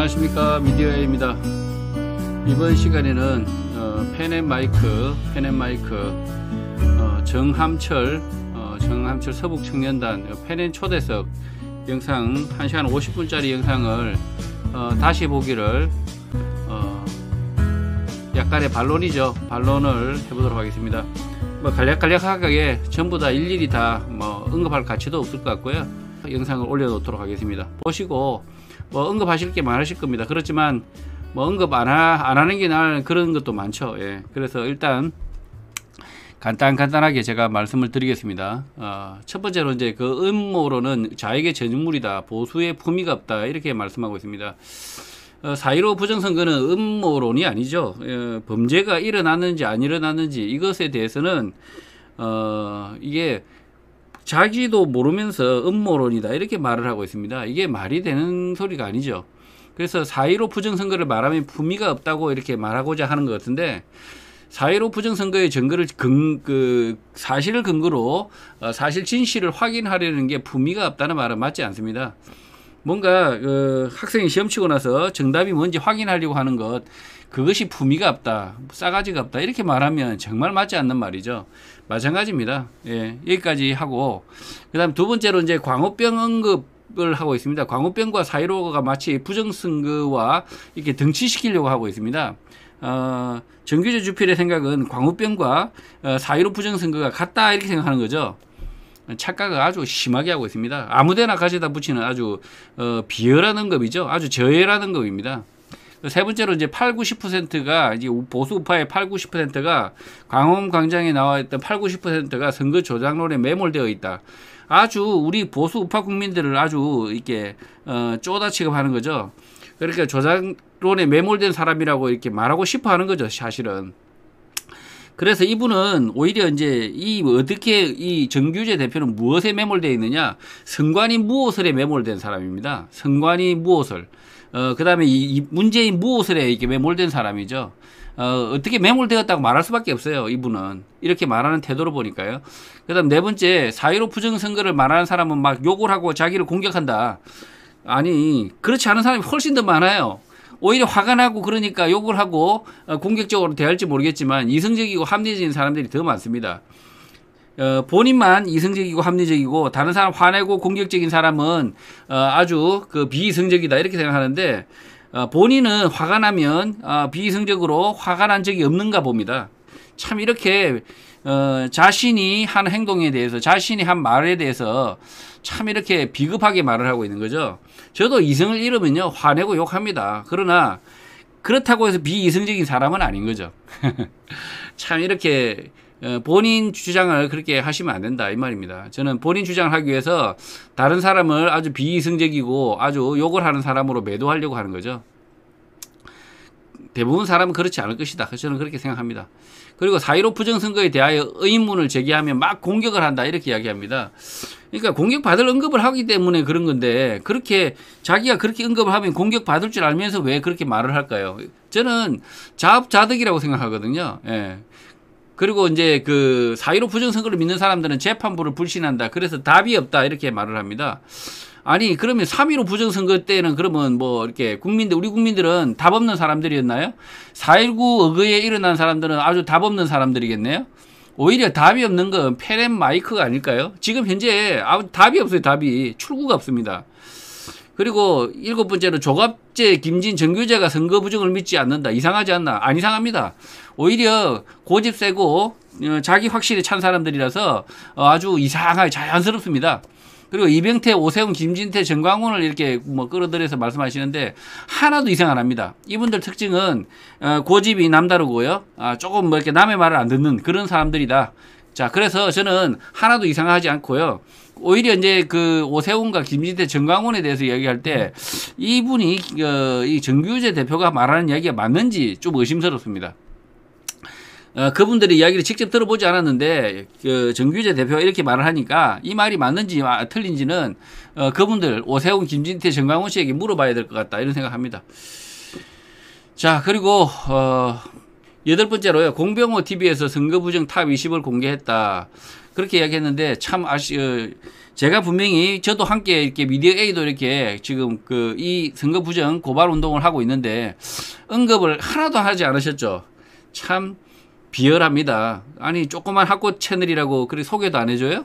안녕하십니까 미디어입니다 이번 시간에는 어, 펜앤마이크 펜앤마이크 어, 정함철 어, 정함철 서북청년단 어, 펜앤초대석 영상 1시간 50분짜리 영상을 어, 다시 보기를 어, 약간의 반론이죠 반론을 해보도록 하겠습니다 뭐 간략간략하게 전부 다 일일이 다뭐 언급할 가치도 없을 것 같고요 영상을 올려놓도록 하겠습니다 보시고 뭐 언급하실 게 많으실 겁니다. 그렇지만 뭐 언급 안, 하, 안 하는 게 날 그런 것도 많죠. 예. 그래서 일단 간단 간단하게 제가 말씀을 드리겠습니다. 어, 첫 번째로 이제 그 음모로는 좌익의 전유물이다, 보수의 품위가 없다 이렇게 말씀하고 있습니다. 어, 4.15 부정선거는 음모론이 아니죠. 어, 범죄가 일어났는지 안 일어났는지 이것에 대해서는 어, 이게 자기도 모르면서 음모론이다 이렇게 말을 하고 있습니다. 이게 말이 되는 소리가 아니죠. 그래서 4.15 부정선거를 말하면 품위가 없다고 이렇게 말하고자 하는 것 같은데 4.15 부정선거의 증거를 근, 그 사실을 근거로 어, 사실 진실을 확인하려는 게 품위가 없다는 말은 맞지 않습니다. 뭔가 그 학생이 시험 치고 나서 정답이 뭔지 확인하려고 하는 것 그것이 품위가 없다 싸가지가 없다 이렇게 말하면 정말 맞지 않는 말이죠 마찬가지입니다. 예, 여기까지 하고 그다음 두 번째로 이제 광우병 언급을 하고 있습니다. 광우병과 사이로가 마치 부정선거와 이렇게 등치시키려고 하고 있습니다. 어, 정규재 주필의 생각은 광우병과 어, 사이로 부정선거가 같다 이렇게 생각하는 거죠. 착각을 아주 심하게 하고 있습니다. 아무데나 가져다 붙이는 아주 어, 비열한 언급이죠. 아주 저열한 언급입니다. 세 번째로 이제 8, 90%가 이제 보수 우파의 8, 90%가 광화문 광장에 나와 있던 8, 90%가 선거 조작론에 매몰되어 있다. 아주 우리 보수 우파 국민들을 아주 이렇게 어, 쪼다 취급하는 거죠. 그러니까 조작론에 매몰된 사람이라고 이렇게 말하고 싶어 하는 거죠, 사실은. 그래서 이분은 오히려 이제 이 뭐 어떻게 이 정규재 대표는 무엇에 매몰되어 있느냐? 선관위 무엇을에 매몰된 사람입니다. 선관위 무엇을. 어, 그 다음에 이, 이 문재인 무엇설에 이렇게 매몰된 사람이죠. 어, 어떻게 매몰되었다고 말할 수밖에 없어요. 이분은. 이렇게 말하는 태도로 보니까요. 그 다음 네 번째, 사1로 부정선거를 말하는 사람은 막 욕을 하고 자기를 공격한다. 아니, 그렇지 않은 사람이 훨씬 더 많아요. 오히려 화가 나고 그러니까 욕을 하고 어, 공격적으로 대할지 모르겠지만 이성적이고 합리적인 사람들이 더 많습니다. 어, 본인만 이성적이고 합리적이고 다른 사람 화내고 공격적인 사람은 어, 아주 그 비이성적이다 이렇게 생각하는데 어, 본인은 화가 나면 어, 아, 비이성적으로 화가 난 적이 없는가 봅니다. 참 이렇게 어, 자신이 한 행동에 대해서 자신이 한 말에 대해서 참 이렇게 비급하게 말을 하고 있는 거죠. 저도 이성을 잃으면요 화내고 욕합니다. 그러나 그렇다고 해서 비이성적인 사람은 아닌 거죠. 참 이렇게 예, 본인 주장을 그렇게 하시면 안 된다 이 말입니다. 저는 본인 주장을 하기 위해서 다른 사람을 아주 비이성적이고 아주 욕을 하는 사람으로 매도하려고 하는 거죠. 대부분 사람은 그렇지 않을 것이다. 저는 그렇게 생각합니다. 그리고 사일오 부정선거에 대하여 의문을 제기하면 막 공격을 한다. 이렇게 이야기합니다. 그러니까 공격받을 언급을 하기 때문에 그런 건데, 그렇게, 자기가 그렇게 언급을 하면 공격받을 줄 알면서 왜 그렇게 말을 할까요? 저는 자업자득이라고 생각하거든요. 예. 그리고 이제 그 4 1 5 부정선거를 믿는 사람들은 재판부를 불신한다. 그래서 답이 없다. 이렇게 말을 합니다. 아니, 그러면 3 1 5 부정선거 때는 그러면 뭐 이렇게 국민들, 우리 국민들은 답 없는 사람들이었나요? 4.19 어거에 일어난 사람들은 아주 답 없는 사람들이겠네요? 오히려 답이 없는 건 페렌 마이크가 아닐까요? 지금 현재 아무 답이 없어요, 답이. 출구가 없습니다. 그리고 일곱 번째로 조갑제 김진 정규제가 선거 부정을 믿지 않는다. 이상하지 않나? 안 이상합니다. 오히려 고집 세고 어, 자기 확실히 찬 사람들이라서 어, 아주 이상하게 자연스럽습니다. 그리고 이병태, 오세훈, 김진태, 정광훈을 이렇게 뭐 끌어들여서 말씀하시는데 하나도 이상 안 합니다. 이분들 특징은 어, 고집이 남다르고요. 아, 조금 뭐 이렇게 남의 말을 안 듣는 그런 사람들이다. 자, 그래서 저는 하나도 이상하지 않고요. 오히려 이제 그 오세훈과 김진태, 정광훈에 대해서 이야기할 때 이분이 어, 이 정규재 대표가 말하는 이야기가 맞는지 좀 의심스럽습니다. 어, 그분들의 이야기를 직접 들어보지 않았는데 그 정규재 대표가 이렇게 말을 하니까 이 말이 맞는지 아, 틀린지는 어, 그분들 오세훈, 김진태, 정광훈 씨에게 물어봐야 될 것 같다 이런 생각합니다. 자 그리고 어, 여덟 번째로요 공병호 TV에서 선거 부정 탑 20을 공개했다 그렇게 이야기했는데 참 아쉬 어, 제가 분명히 저도 함께 이렇게 미디어 A도 이렇게 지금 그 이 선거 부정 고발 운동을 하고 있는데 언급을 하나도 하지 않으셨죠 참. 비열합니다. 아니 조그만 학고 채널이라고 그리 소개도 안 해줘요.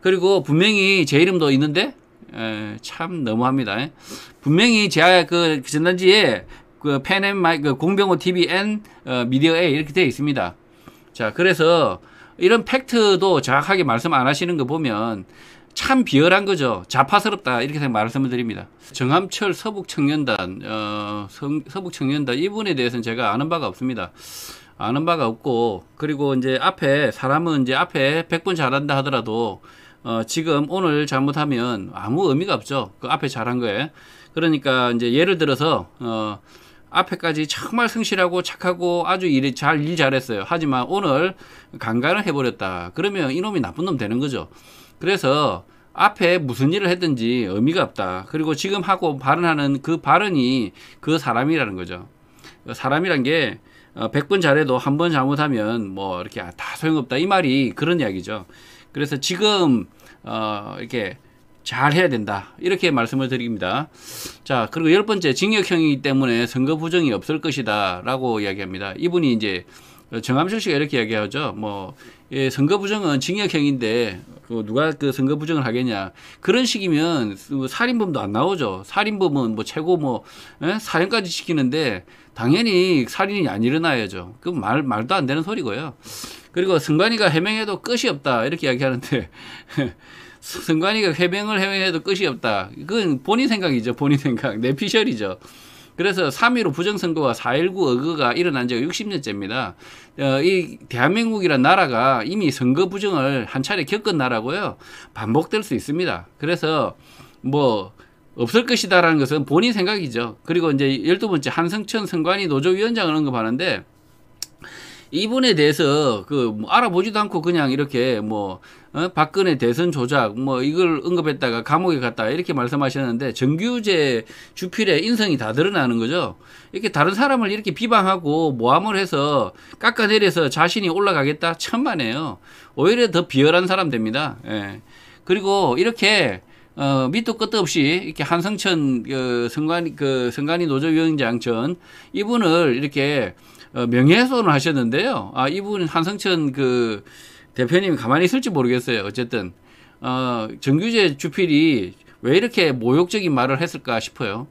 그리고 분명히 제 이름도 있는데 에, 참 너무합니다. 에. 분명히 제가 그, 그 전단지에 그 팬앤마이 그 공병호 TV 앤 어, 미디어 에 이렇게 되어 있습니다. 자 그래서 이런 팩트도 정확하게 말씀 안 하시는 거 보면 참 비열한 거죠. 자파스럽다 이렇게 말씀을 드립니다. 정함철 서북청년단 어, 서북청년단 이분에 대해서는 제가 아는 바가 없습니다. 아는 바가 없고 그리고 이제 앞에 사람은 이제 앞에 백분 잘한다 하더라도 어 지금 오늘 잘못하면 아무 의미가 없죠. 그 앞에 잘한 거에. 그러니까 이제 예를 들어서 어 앞에까지 정말 성실하고 착하고 아주 일이 잘, 일 잘했어요. 하지만 오늘 강간을 해버렸다. 그러면 이놈이 나쁜 놈 되는 거죠. 그래서 앞에 무슨 일을 했든지 의미가 없다. 그리고 지금 하고 발언하는 그 발언이 그 사람이라는 거죠. 사람이란 게 어, 100번 잘해도 한 번 잘못하면 뭐 이렇게 아, 다 소용없다 이 말이 그런 이야기죠. 그래서 지금 어, 이렇게 잘 해야 된다. 이렇게 말씀을 드립니다. 자, 그리고 열 번째 징역형이기 때문에 선거 부정이 없을 것이다. 라고 이야기합니다. 이분이 이제 정암철 씨가 이렇게 이야기하죠. 뭐, 예, 선거 부정은 징역형인데 그 누가 그 선거 부정을 하겠냐 그런 식이면 뭐 살인범도 안 나오죠. 살인범은 뭐 최고 뭐 예? 사형까지 시키는데 당연히 살인이 안 일어나야죠. 그 말 말도 안 되는 소리고요. 그리고 승관이가 해명해도 끝이 없다 이렇게 이야기하는데 승관이가 해명을 해명해도 끝이 없다. 그건 본인 생각이죠. 본인 생각 내피셜이죠. 그래서 3.15 부정선거와 4.19 어거가 일어난 지가 60년째입니다. 어, 이 대한민국이란 나라가 이미 선거 부정을 한 차례 겪은 나라고요. 반복될 수 있습니다. 그래서 뭐 없을 것이다라는 것은 본인 생각이죠. 그리고 이제 열두 번째 한성천 선관위 노조위원장을 언급하는데 이분에 대해서 그 뭐 알아보지도 않고 그냥 이렇게 뭐 어? 박근혜 대선 조작 뭐 이걸 언급했다가 감옥에 갔다 이렇게 말씀하셨는데 정규제 주필의 인성이 다 드러나는 거죠. 이렇게 다른 사람을 이렇게 비방하고 모함을 해서 깎아내려서 자신이 올라가겠다 천만에요. 오히려 더 비열한 사람 됩니다. 예. 그리고 이렇게 어, 밑도 끝도 없이 이렇게 한성천 어, 그 성관 그 성관이 노조위원장 전 이분을 이렇게 어, 명예훼손을 하셨는데요. 아, 이분 한성천 그 대표님이 가만히 있을지 모르겠어요. 어쨌든, 어, 정규재 주필이 왜 이렇게 모욕적인 말을 했을까 싶어요.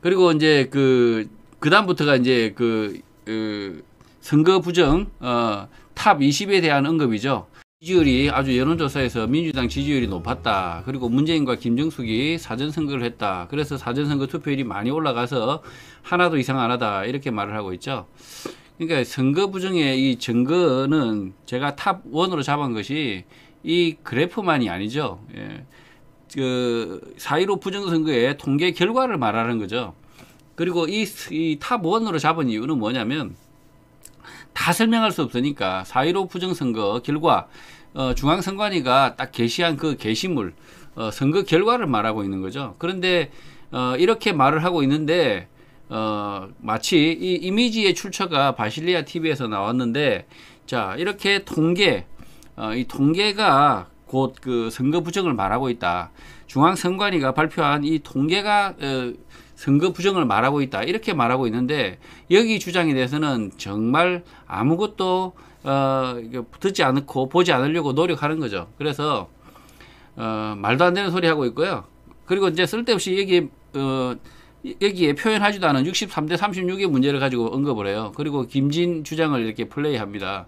그리고 이제 그, 그다음부터가 이제 그, 그 선거 부정, 어, 탑 20에 대한 언급이죠. 지지율이 아주 여론조사에서 민주당 지지율이 높았다. 그리고 문재인과 김정숙이 사전선거를 했다. 그래서 사전선거 투표율이 많이 올라가서 하나도 이상 안 하다 이렇게 말을 하고 있죠. 그러니까 선거 부정의 이 증거는 제가 탑 원으로 잡은 것이 이 그래프만이 아니죠. 예. 그4.15 부정선거의 통계 결과를 말하는 거죠. 그리고 이, 이탑 원으로 잡은 이유는 뭐냐면 다 설명할 수 없으니까 4.15 부정선거 결과 어, 중앙선관위가 딱 게시한 그 게시물 어, 선거 결과를 말하고 있는 거죠. 그런데 어, 이렇게 말을 하고 있는데 어, 마치 이 이미지의 출처가 바실리아 TV에서 나왔는데 자 이렇게 통계 어, 이 통계가 곧 그 선거 부정을 말하고 있다. 중앙선관위가 발표한 이 통계가 어, 선거 부정을 말하고 있다 이렇게 말하고 있는데 여기 주장에 대해서는 정말 아무것도 어, 듣지 않고 보지 않으려고 노력하는 거죠. 그래서 어, 말도 안 되는 소리 하고 있고요. 그리고 이제 쓸데없이 여기 어, 여기에 표현하지도 않은 63대 36의 문제를 가지고 언급을 해요. 그리고 김진 주장을 이렇게 플레이합니다.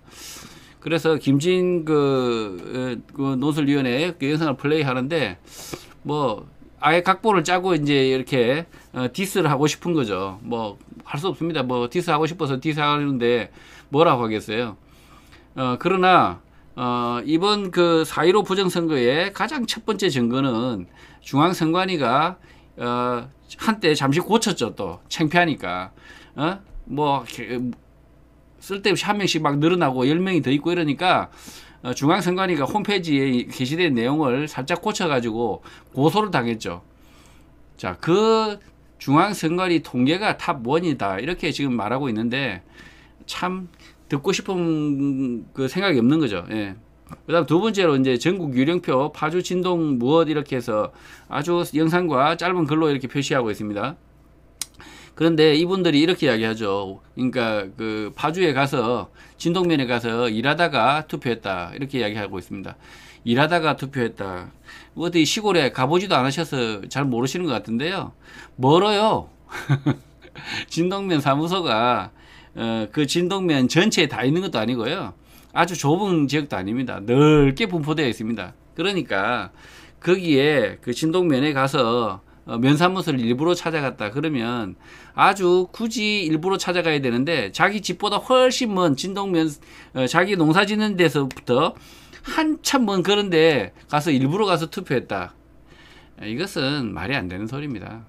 그래서 김진 그, 그 논술위원회 그 영상을 플레이하는데 뭐 아예 각본을 짜고 이제 이렇게 어, 디스를 하고 싶은 거죠. 뭐 할 수 없습니다. 뭐 디스 하고 싶어서 디스 하는데 뭐라고 하겠어요. 어, 그러나 어, 이번 그 사일오 부정선거의 가장 첫 번째 증거는 중앙선관위가 어, 그렇죠. 한때 잠시 고쳤죠 또 창피하니까 어? 뭐 쓸데없이 한 명씩 막 늘어나고 열명이더 있고 이러니까 어, 중앙선관위가 홈페이지에 게시된 내용을 살짝 고쳐가지고 고소를 당했죠. 자, 그 중앙선관위 통계가 탑원이다 이렇게 지금 말하고 있는데 참 듣고 싶은 그 생각이 없는 거죠. 예. 그다음 두 번째로 이제 전국 유령표 파주 진동 무엇 이렇게 해서 아주 영상과 짧은 글로 이렇게 표시하고 있습니다. 그런데 이분들이 이렇게 이야기하죠. 그러니까 그 파주에 가서 진동면에 가서 일하다가 투표했다 이렇게 이야기하고 있습니다. 일하다가 투표했다. 어디 시골에 가보지도 않으셔서 잘 모르시는 것 같은데요. 멀어요. 진동면 사무소가 어, 그 진동면 전체에 다 있는 것도 아니고요. 아주 좁은 지역도 아닙니다. 넓게 분포되어 있습니다. 그러니까 거기에 그 진동면에 가서 어, 면사무소를 일부러 찾아갔다 그러면 아주 굳이 일부러 찾아가야 되는데 자기 집보다 훨씬 먼 진동면 어, 자기 농사 짓는 데서부터 한참 먼 그런데 가서 일부러 가서 투표했다 이것은 말이 안 되는 소리입니다.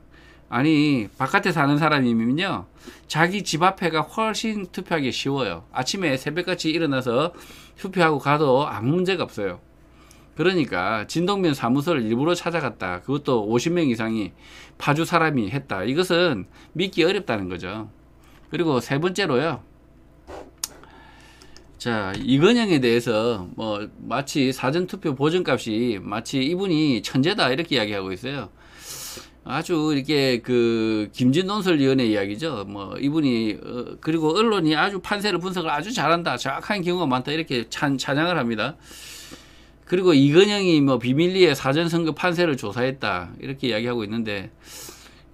아니 바깥에 사는 사람이면요 자기 집 앞에가 훨씬 투표하기 쉬워요 아침에 새벽같이 일어나서 투표하고 가도 아무 문제가 없어요 그러니까 진동면 사무소를 일부러 찾아갔다 그것도 50명 이상이 파주 사람이 했다 이것은 믿기 어렵다는 거죠 그리고 세 번째로요 자 이건영에 대해서 뭐 마치 사전투표 보증값이 마치 이분이 천재다 이렇게 이야기하고 있어요 아주 이렇게 그 김진 논설위원회 이야기죠. 뭐 이분이 어, 그리고 언론이 아주 판세를 분석을 아주 잘한다. 정확한 경우가 많다. 이렇게 찬, 찬양을 합니다. 그리고 이건영이 뭐 비밀리에 사전 선거 판세를 조사했다. 이렇게 이야기하고 있는데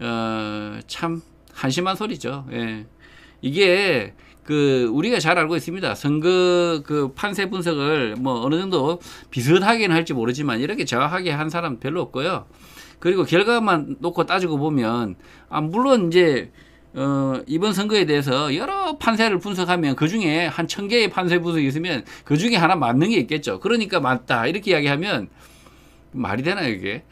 어, 참 한심한 소리죠. 예. 이게 그 우리가 잘 알고 있습니다. 선거 그 판세 분석을 뭐 어느 정도 비슷하긴 할지 모르지만 이렇게 정확하게 한 사람 별로 없고요. 그리고 결과만 놓고 따지고 보면 아 물론 이제 어, 이번 선거에 대해서 여러 판세를 분석하면 그 중에 한 천 개의 판세 분석이 있으면 그 중에 하나 맞는 게 있겠죠. 그러니까 맞다. 이렇게 이야기하면 말이 되나요, 이게?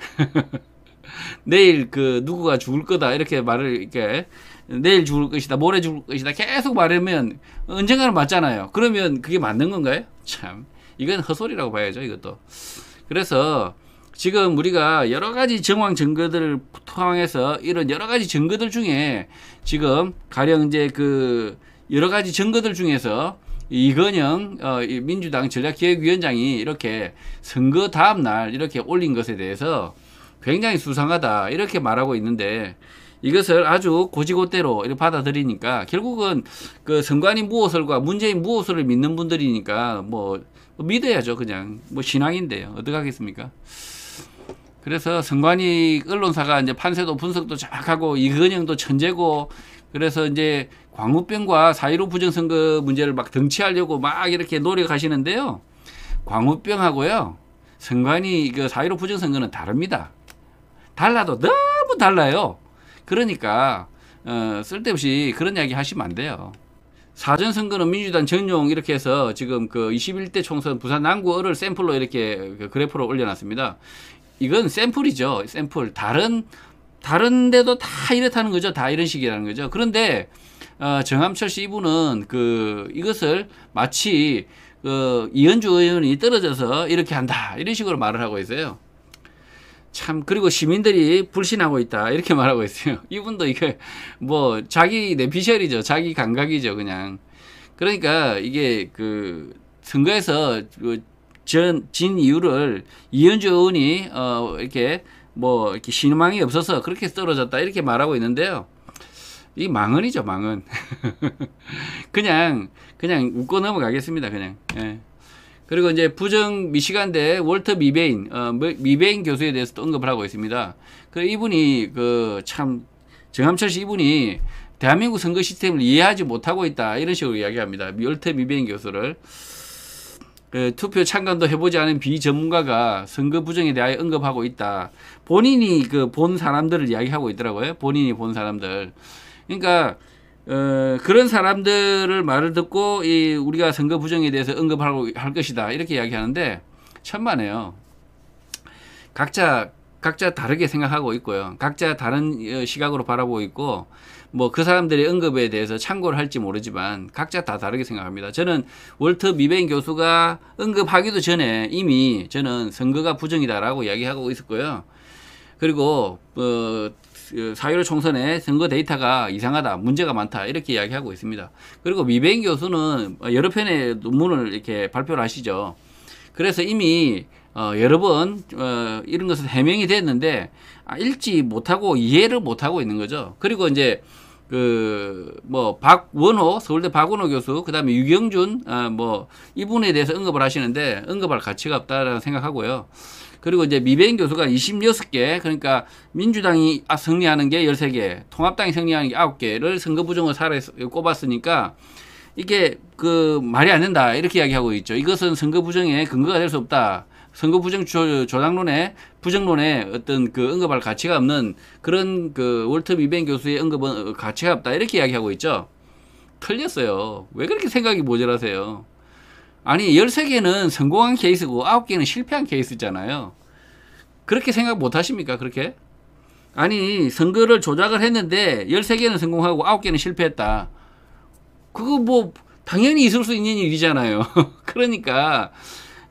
내일 그 누구가 죽을 거다. 이렇게 말을 이렇게 내일 죽을 것이다. 모레 죽을 것이다. 계속 말하면 언젠가는 맞잖아요. 그러면 그게 맞는 건가요? 참. 이건 헛소리라고 봐야죠, 이것도. 그래서 지금 우리가 여러 가지 정황 증거들을 포함해서 이런 여러 가지 증거들 중에 지금 가령 이제 그 여러 가지 증거들 중에서 이건영 어, 민주당 전략기획위원장이 이렇게 선거 다음 날 이렇게 올린 것에 대해서 굉장히 수상하다 이렇게 말하고 있는데 이것을 아주 고지고대로 받아들이니까 결국은 그 선관위 무호설과 문재인 무호설을 믿는 분들이니까 뭐 믿어야죠 그냥 뭐 신앙인데요 어떡하겠습니까 그래서 성관이 언론사가 이제 판세도 분석도 정확하고 이근영도 천재고 그래서 이제 광우병과 사일오 부정선거 문제를 막등치하려고막 이렇게 노력하시는데요. 광우병하고요. 선관이 그 사일오 부정선거는 다릅니다. 달라도 너무 달라요. 그러니까 어, 쓸데없이 그런 이야기 하시면 안 돼요. 사전 선거는 민주당 전용 이렇게 해서 지금 그 21대 총선 부산 남구 을을 샘플로 이렇게 그 그래프로 올려놨습니다. 이건 샘플이죠. 샘플. 다른 다른 데도 다 이렇다는 거죠. 다 이런 식이라는 거죠. 그런데 어, 정함철 씨 이분은 그 이것을 마치 그 이현주 의원이 떨어져서 이렇게 한다 이런 식으로 말을 하고 있어요. 참 그리고 시민들이 불신하고 있다 이렇게 말하고 있어요. 이분도 이게 뭐 자기 내피셜이죠, 자기 감각이죠 그냥. 그러니까 이게 그 선거에서 그 전, 진 이유를 이현주 의원이 어, 이렇게 뭐 이렇게 신망이 없어서 그렇게 떨어졌다 이렇게 말하고 있는데요. 이 망언이죠, 망언. 그냥 그냥 웃고 넘어가겠습니다, 그냥. 예. 그리고 이제 부정 미시간대 월터 미베인 어, 미베인 교수에 대해서 또 언급을 하고 있습니다. 그 이분이 그 참 정함철 씨 이분이 대한민국 선거 시스템을 이해하지 못하고 있다 이런 식으로 이야기합니다. 월터 미베인 교수를. 그 투표 참관도 해보지 않은 비전문가가 선거 부정에 대해 언급하고 있다. 본인이 그 본 사람들을 이야기하고 있더라고요. 본인이 본 사람들. 그러니까 어, 그런 사람들을 말을 듣고 이 우리가 선거 부정에 대해서 언급하고 할 것이다 이렇게 이야기하는데 천만에요. 각자 각자 다르게 생각하고 있고요. 각자 다른 어, 시각으로 바라보고 있고 뭐 그 사람들의 언급에 대해서 참고를 할지 모르지만 각자 다 다르게 생각합니다. 저는 월터 미뱅 교수가 언급하기도 전에 이미 저는 선거가 부정이다라고 이야기하고 있었고요. 그리고 어, 그 사유로 총선에 선거 데이터가 이상하다, 문제가 많다 이렇게 이야기하고 있습니다. 그리고 미뱅 교수는 여러 편의 논문을 이렇게 발표를 하시죠. 그래서 이미 어, 여러 번 어, 이런 것을 해명이 됐는데 아, 읽지 못하고 이해를 못하고 있는 거죠. 그리고 이제 그 뭐 박원호 서울대 박원호 교수 그다음에 유경준 아, 뭐 이분에 대해서 언급을 하시는데 언급할 가치가 없다라고 생각하고요. 그리고 이제 미베인 교수가 26개 그러니까 민주당이 아, 승리하는 게 13개 통합당이 승리하는 게 9개를 선거부정을 사례 꼽았으니까 이게 그 말이 안 된다 이렇게 이야기하고 있죠. 이것은 선거부정의 근거가 될 수 없다. 선거 부정 조작론에 부정론에 어떤 그 언급할 가치가 없는 그런 그 월터 미뱅 교수의 언급은 가치가 없다 이렇게 이야기하고 있죠. 틀렸어요. 왜 그렇게 생각이 모자라세요? 아니 13개는 성공한 케이스고 9개는 실패한 케이스잖아요. 그렇게 생각 못 하십니까? 그렇게? 아니 선거를 조작을 했는데 13개는 성공하고 9개는 실패했다. 그거 뭐 당연히 있을 수 있는 일이잖아요. 그러니까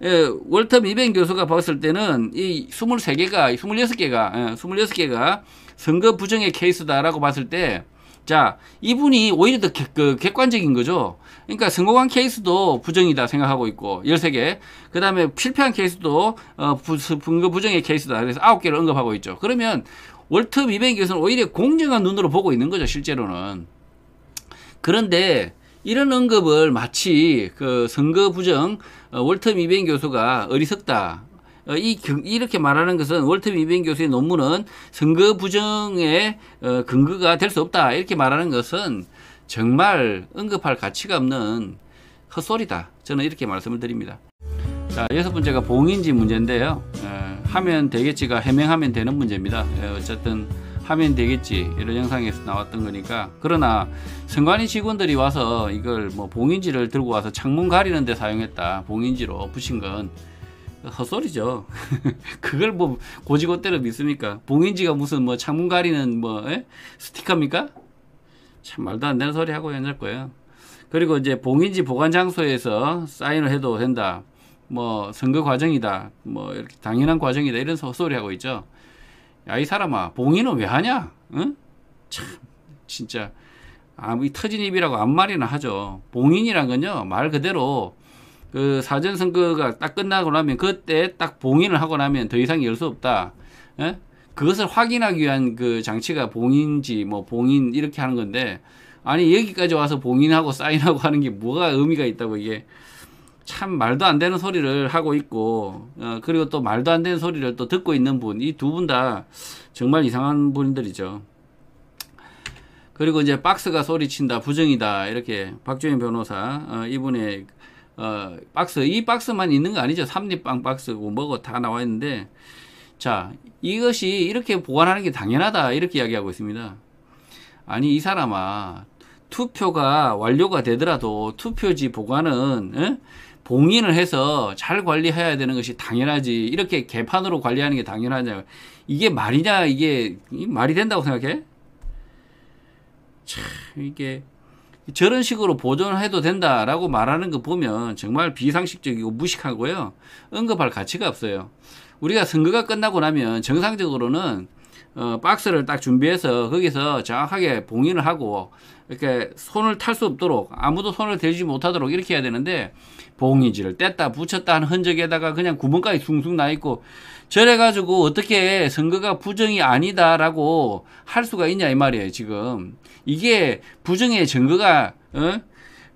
예, 월터 미벤 교수가 봤을 때는 이 23개가, 26개가, 예, 26개가 선거 부정의 케이스다라고 봤을 때 자, 이분이 오히려 더 개, 그 객관적인 거죠. 그러니까 성공한 케이스도 부정이다 생각하고 있고, 13개. 그 다음에 실패한 케이스도, 어, 부, 선거 부정의 케이스다. 그래서 9개를 언급하고 있죠. 그러면 월터 미뱅 교수는 오히려 공정한 눈으로 보고 있는 거죠, 실제로는. 그런데 이런 언급을 마치 그 선거 부정 어, 월터 미뱅 교수가 어리석다. 어, 이, 이렇게 말하는 것은 월터 미뱅 교수의 논문은 선거 부정의 어, 근거가 될 수 없다. 이렇게 말하는 것은 정말 언급할 가치가 없는 헛소리다. 저는 이렇게 말씀을 드립니다. 자, 여섯 번째가 봉인지 문제인데요. 하면 되겠지가 해명하면 되는 문제입니다. 어쨌든 하면 되겠지 이런 영상에서 나왔던 거니까 그러나 선관위 직원들이 와서 이걸 뭐 봉인지를 들고 와서 창문 가리는 데 사용했다 봉인지로 붙인 건 헛소리죠 그걸 뭐고지고때로 믿습니까 봉인지가 무슨 뭐 창문 가리는 뭐 에? 스티커입니까 참 말도 안 되는 소리 하고 옛날 거예요 그리고 이제 봉인지 보관 장소에서 사인을 해도 된다 뭐 선거 과정이다 뭐 이렇게 당연한 과정이다 이런 헛소리 하고 있죠 야, 이 사람아, 봉인은 왜 하냐? 응? 참, 진짜. 아무리 터진 입이라고 안무 말이나 하죠. 봉인이란 건요, 말 그대로, 그 사전 선거가 딱 끝나고 나면 그때 딱 봉인을 하고 나면 더 이상 열 수 없다. 에? 예? 그것을 확인하기 위한 그 장치가 봉인지 뭐 봉인 이렇게 하는 건데 아니 여기까지 와서 봉인하고 사인하고 하는 게 뭐가 의미가 있다고 이게 참 말도 안 되는 소리를 하고 있고 어, 그리고 또 말도 안 되는 소리를 또 듣고 있는 분 이 두 분 다 정말 이상한 분들이죠. 그리고 이제 박스가 소리친다 부정이다 이렇게 박주영 변호사 어, 이분의 어, 박스 이 박스만 있는 거 아니죠 삼립빵 박스고 뭐고 뭐 다 나와 있는데 자 이것이 이렇게 보관하는 게 당연하다 이렇게 이야기하고 있습니다. 아니 이 사람아 투표가 완료가 되더라도 투표지 보관은 에? 봉인을 해서 잘 관리해야 되는 것이 당연하지. 이렇게 개판으로 관리하는 게 당연하냐. 이게 말이냐, 이게, 말이 된다고 생각해? 참, 이게, 저런 식으로 보존해도 된다라고 말하는 거 보면 정말 비상식적이고 무식하고요. 언급할 가치가 없어요. 우리가 선거가 끝나고 나면 정상적으로는 어, 박스를 딱 준비해서 거기서 정확하게 봉인을 하고 이렇게 손을 탈 수 없도록 아무도 손을 대지 못하도록 이렇게 해야 되는데 봉인지를 뗐다 붙였다 한 흔적에다가 그냥 구멍까지 숭숭 나 있고 저래 가지고 어떻게 선거가 부정이 아니다라고 할 수가 있냐 이 말이에요 지금 이게 부정의 증거가 어?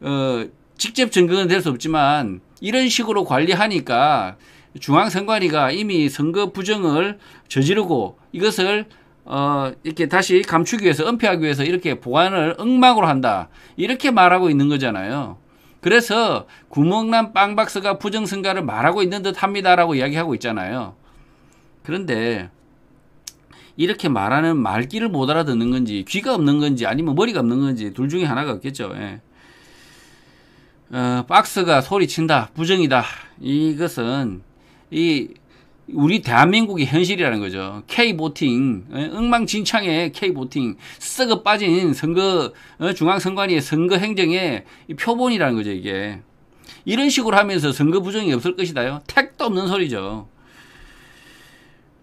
어 직접 증거는 될 수 없지만 이런 식으로 관리하니까 중앙선관위가 이미 선거 부정을 저지르고 이것을 어, 이렇게 다시 감추기 위해서, 은폐하기 위해서 이렇게 보관을 엉망으로 한다. 이렇게 말하고 있는 거잖아요. 그래서 구멍난 빵박스가 부정선가를 말하고 있는 듯 합니다라고 이야기하고 있잖아요. 그런데 이렇게 말하는 말귀를 못 알아듣는 건지 귀가 없는 건지 아니면 머리가 없는 건지 둘 중에 하나가 없겠죠. 예. 어, 박스가 소리친다 부정이다 이것은 이 우리 대한민국이 현실이라는 거죠. K-보팅, 어, 엉망진창의 K-보팅, 썩어 빠진 선거, 어, 중앙선관위의 선거 행정의 표본이라는 거죠, 이게. 이런 식으로 하면서 선거 부정이 없을 것이다요. 택도 없는 소리죠.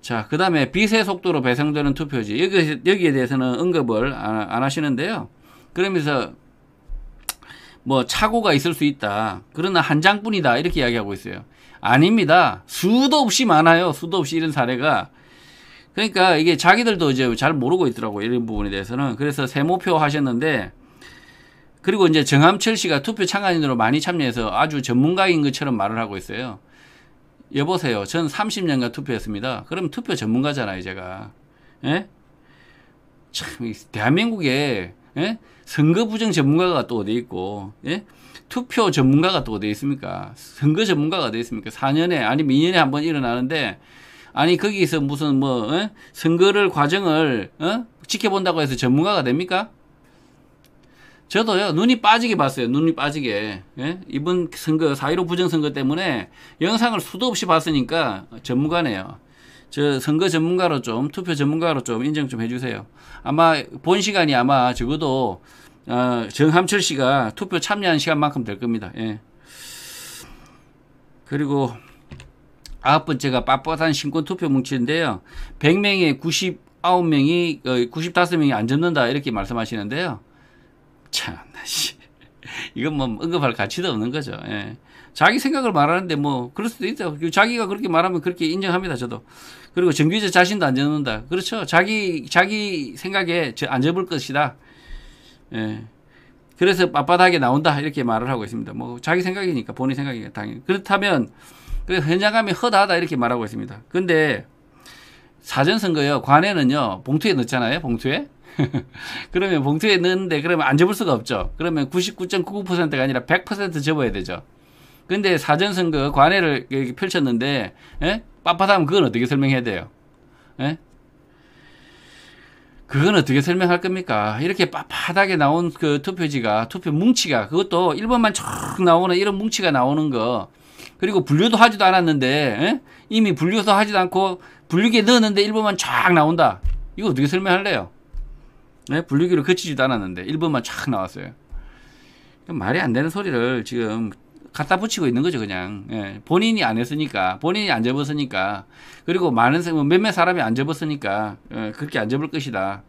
자, 그 다음에 빛의 속도로 배상되는 투표지. 여기, 여기에 대해서는 언급을 안 하시는데요. 그러면서 뭐 착오가 있을 수 있다. 그러나 한 장뿐이다. 이렇게 이야기하고 있어요. 아닙니다. 수도 없이 많아요. 수도 없이 이런 사례가. 그러니까 이게 자기들도 이제 잘 모르고 있더라고요. 이런 부분에 대해서는. 그래서 세모표 하셨는데 그리고 이제 정함철 씨가 투표 참가인으로 많이 참여해서 아주 전문가인 것처럼 말을 하고 있어요. 여보세요. 전 30년간 투표했습니다. 그럼 투표 전문가잖아요, 제가. 예? 참, 대한민국에, 예? 선거 부정 전문가가 또 어디 있고, 예? 투표 전문가가 또 어디 있습니까? 선거 전문가가 어디 있습니까? 4년에 아니면 2년에 한 번 일어나는데 아니 거기서 무슨 뭐 어? 선거를 과정을 어? 지켜본다고 해서 전문가가 됩니까? 저도요 눈이 빠지게 봤어요 눈이 빠지게 예? 이번 선거 4.15 부정선거 때문에 영상을 수도 없이 봤으니까 전문가네요 저 선거 전문가로 좀 투표 전문가로 좀 인정 좀 해주세요 아마 본 시간이 아마 적어도 어, 정함철 씨가 투표 참여한 시간만큼 될 겁니다. 예. 그리고 아홉 번째가 빳빳한 신권 투표 뭉치인데요. 100명에 99명이, 어, 95명이 안 접는다. 이렇게 말씀하시는데요. 참, 씨. 이건 뭐 언급할 가치도 없는 거죠. 예. 자기 생각을 말하는데 뭐 그럴 수도 있다. 그 자기가 그렇게 말하면 그렇게 인정합니다. 저도. 그리고 정규제 자신도 안 접는다. 그렇죠. 자기 자기 생각에 저안 접을 것이다. 예. 그래서 빳빳하게 나온다 이렇게 말을 하고 있습니다. 뭐 자기 생각이니까 본인 생각이니까 당연히 그렇다면 그 현장감이 허다하다 이렇게 말하고 있습니다. 근데 사전 선거요 관에는요 봉투에 넣잖아요 봉투에 그러면 봉투에 넣는데 그러면 안 접을 수가 없죠. 그러면 99.99%가 아니라 100% 접어야 되죠. 근데 사전 선거 관에를 펼쳤는데 예? 빳빳하면 그건 어떻게 설명해야 돼요? 예? 그건 어떻게 설명할 겁니까? 이렇게 빳빳하게 나온 그 투표지가 투표 뭉치가 그것도 1번만 쫙 나오는 이런 뭉치가 나오는 거 그리고 분류도 하지도 않았는데 에? 예? 이미 분류도 하지도 않고 분류기에 넣었는데 1번만 쫙 나온다. 이거 어떻게 설명할래요? 네? 분류기로 거치지도 않았는데 1번만 쫙 나왔어요. 말이 안 되는 소리를 지금 갖다 붙이고 있는 거죠, 그냥. 예. 본인이 안 했으니까, 본인이 안 접었으니까, 그리고 많은, 뭐 몇몇 사람이 안 접었으니까, 예, 그렇게 안 접을 것이다.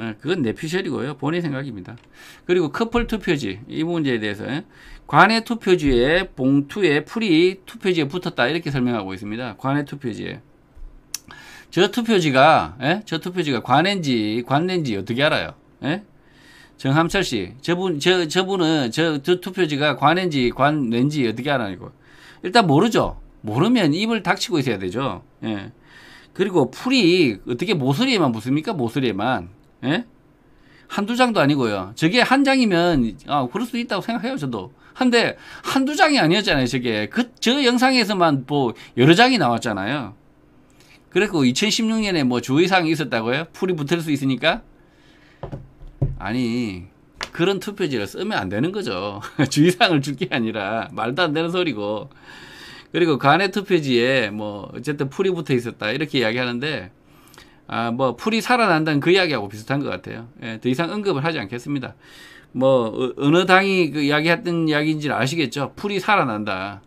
예, 그건 내피셜이고요. 본인 생각입니다. 그리고 커플 투표지, 이 문제에 대해서, 예. 관외 투표지에 봉투에 풀이 투표지에 붙었다. 이렇게 설명하고 있습니다. 관외 투표지에. 저 투표지가, 예? 저 투표지가 관인지, 관내인지 어떻게 알아요? 예? 정함철 씨, 저분, 저, 저분은 저, 저 투표지가 관인지 관낸지 어떻게 알아내고. 일단 모르죠. 모르면 입을 닥치고 있어야 되죠. 예. 그리고 풀이 어떻게 모서리에만 붙습니까? 모서리에만. 예? 한두 장도 아니고요. 저게 한 장이면, 아, 그럴 수 있다고 생각해요, 저도. 한데, 한두 장이 아니었잖아요, 저게. 그, 저 영상에서만 뭐, 여러 장이 나왔잖아요. 그래고 2016년에 뭐 주의사항이 있었다고요? 풀이 붙을 수 있으니까? 아니 그런 투표지를 쓰면 안 되는 거죠. 주의사항을 줄 게 아니라 말도 안 되는 소리고 그리고 간의 투표지에 뭐 어쨌든 풀이 붙어 있었다 이렇게 이야기하는데 아뭐 풀이 살아난다는 그 이야기하고 비슷한 것 같아요. 예, 더 이상 언급을 하지 않겠습니다. 뭐 어, 어느 당이 그 이야기했던 이야기인지 아시겠죠. 풀이 살아난다.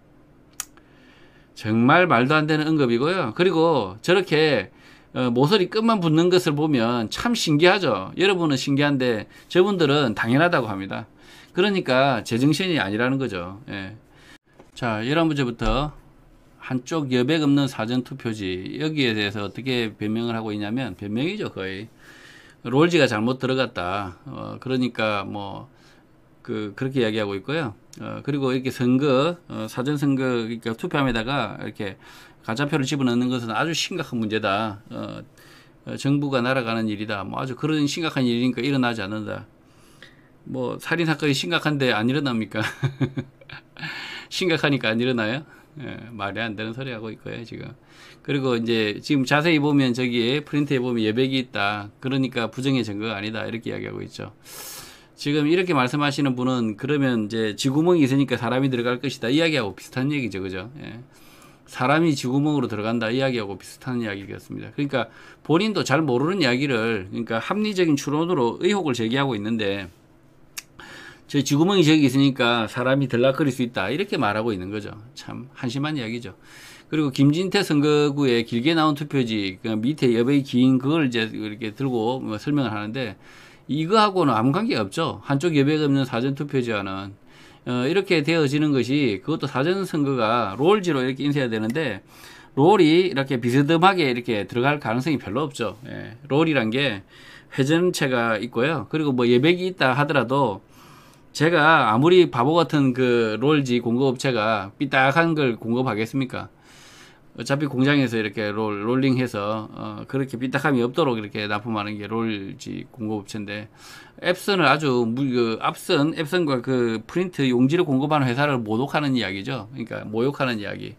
정말 말도 안 되는 언급이고요. 그리고 저렇게 어, 모서리 끝만 붙는 것을 보면 참 신기하죠. 여러분은 신기한데 저분들은 당연하다고 합니다. 그러니까 제정신이 아니라는 거죠. 예. 자, 11번째부터 한쪽 여백 없는 사전투표지 여기에 대해서 어떻게 변명을 하고 있냐면 변명이죠 거의 롤지가 잘못 들어갔다 어, 그러니까 뭐 그, 그렇게 이야기하고 있고요. 어, 그리고 이렇게 선거, 어, 사전선거, 그러니까 투표함에다가 이렇게 가짜표를 집어넣는 것은 아주 심각한 문제다. 어, 어, 정부가 날아가는 일이다. 뭐 아주 그런 심각한 일이니까 일어나지 않는다. 뭐 살인 사건이 심각한데 안 일어납니까? 심각하니까 안 일어나요? 예, 말이 안 되는 소리 하고 있고요 지금. 그리고 이제 지금 자세히 보면 저기에 프린트에 보면 예백이 있다. 그러니까 부정의 증거가 아니다. 이렇게 이야기하고 있죠. 지금 이렇게 말씀하시는 분은 그러면 이제 지구멍이 있으니까 사람이 들어갈 것이다. 이야기하고 비슷한 얘기죠, 그죠? 예. 사람이 지구멍으로 들어간다 이야기하고 비슷한 이야기였습니다. 그러니까 본인도 잘 모르는 이야기를 그러니까 합리적인 추론으로 의혹을 제기하고 있는데 저 지구멍이 저기 있으니까 사람이 들락거릴 수 있다 이렇게 말하고 있는 거죠. 참 한심한 이야기죠. 그리고 김진태 선거구에 길게 나온 투표지 그 밑에 여백이 긴 그걸 이제 이렇게 들고 뭐 설명을 하는데 이거하고는 아무 관계 없죠. 한쪽 여백 없는 사전 투표지와는 어, 이렇게 되어지는 것이 그것도 사전 선거가 롤지로 이렇게 인쇄해야 되는데 롤이 이렇게 비스듬하게 이렇게 들어갈 가능성이 별로 없죠. 예. 롤이란 게 회전체가 있고요. 그리고 뭐 예백이 있다 하더라도 제가 아무리 바보 같은 그 롤지 공급업체가 삐딱한 걸 공급하겠습니까? 어차피 공장에서 이렇게 롤, 롤링해서 어, 그렇게 삐딱함이 없도록 이렇게 납품하는 게 롤지 공급업체인데 앱슨을 아주 무, 그 앞선 앱슨과 그 프린트 용지를 공급하는 회사를 모독하는 이야기죠. 그러니까 모욕하는 이야기.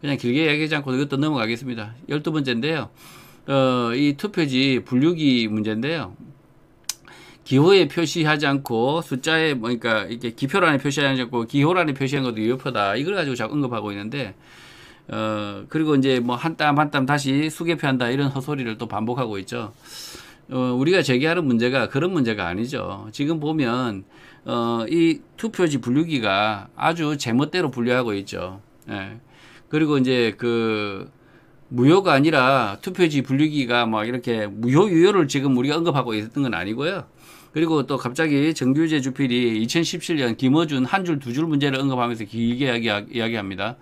그냥 길게 얘기하지 않고 이것도 넘어가겠습니다. 열두 번째인데요. 어, 이 투표지 분류기 문제인데요. 기호에 표시하지 않고 숫자에 뭐 그러니까 이렇게 기표란에 표시하지 않고 기호란에 표시한 것도 유효표다. 이걸 가지고 자꾸 언급하고 있는데 어, 그리고 이제 뭐 한땀 한 땀 다시 수개표한다 이런 허소리를 또 반복하고 있죠. 어, 우리가 제기하는 문제가 그런 문제가 아니죠. 지금 보면, 어, 이 투표지 분류기가 아주 제멋대로 분류하고 있죠. 예. 그리고 이제 그, 무효가 아니라 투표지 분류기가 막 뭐 이렇게 무효 유효를 지금 우리가 언급하고 있었던 건 아니고요. 그리고 또 갑자기 정규재 주필이 2017년 김어준 한 줄 두줄 줄 문제를 언급하면서 길게 이야기, 이야기합니다.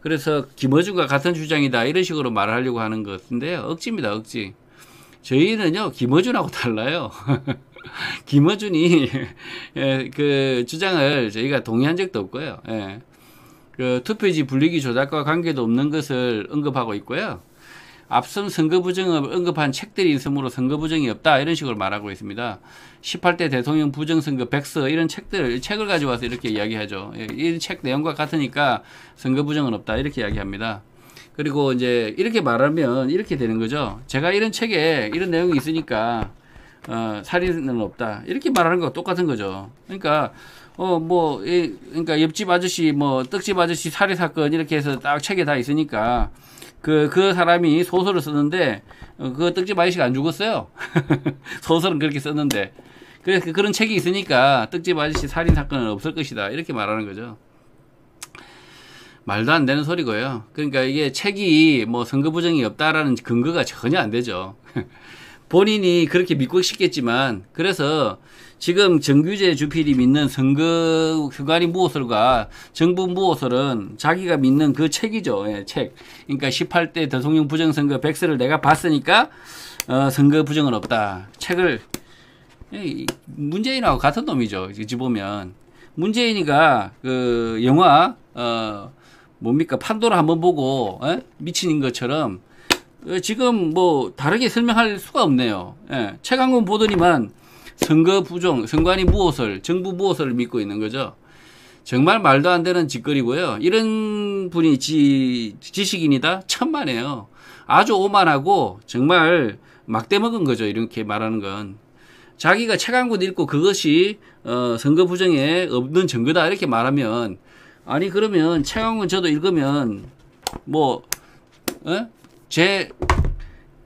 그래서 김어준과 같은 주장이다 이런 식으로 말을 하려고 하는 것인데요. 억지입니다. 억지. 저희는요 김어준하고 달라요. 김어준이 예, 그 주장을 저희가 동의한 적도 없고요. 예. 그 투표지 분리기 조작과 관계도 없는 것을 언급하고 있고요. 앞선 선거부정을 언급한 책들이 있으므로 선거부정이 없다 이런 식으로 말하고 있습니다. 18대 대통령 부정선거 백서 이런 책들 책을 가져 와서 이렇게 이야기하죠. 예, 이책 내용과 같으니까 선거부정은 없다 이렇게 이야기합니다. 그리고 이제 이렇게 말하면 이렇게 되는 거죠. 제가 이런 책에 이런 내용이 있으니까 어, 살인은 없다 이렇게 말하는 거 똑같은 거죠. 그러니까 어, 뭐, 예, 그러니까 옆집 아저씨, 뭐, 떡집 아저씨 살해 사건 이렇게 해서 딱 책에 다 있으니까 그, 그 사람이 소설을 썼는데그 어, 떡집 아저씨가 안 죽었어요. 소설은 그렇게 썼는데. 그래서 그, 그런 책이 있으니까 떡집 아저씨 살인 사건은 없을 것이다. 이렇게 말하는 거죠. 말도 안 되는 소리고요. 그러니까 이게 책이 뭐 선거 부정이 없다라는 근거가 전혀 안 되죠. 본인이 그렇게 믿고 싶겠지만 그래서 지금 정규재 주필이 믿는 선거 휴관이 무엇을가 정부 무엇을은 자기가 믿는 그 책이죠. 예, 책. 그러니까 18대 대통령 부정선거 백서를 내가 봤으니까 어, 선거 부정은 없다. 책을 예, 문재인하고 같은 놈이죠. 이지 보면 문재인이가 그 영화 어 뭡니까 판도를 한번 보고 예? 미친인 것처럼 어, 지금 뭐 다르게 설명할 수가 없네요. 예. 최강군 보더니만 선거 부정, 선관위 무엇을, 정부 무엇을 믿고 있는 거죠. 정말 말도 안 되는 짓거리고요. 이런 분이 지, 지식인이다? 천만에요. 아주 오만하고 정말 막대먹은 거죠. 이렇게 말하는 건. 자기가 체감군 읽고 그것이 어, 선거 부정에 없는 증거다 이렇게 말하면 아니 그러면 체감군 저도 읽으면 뭐제그 어?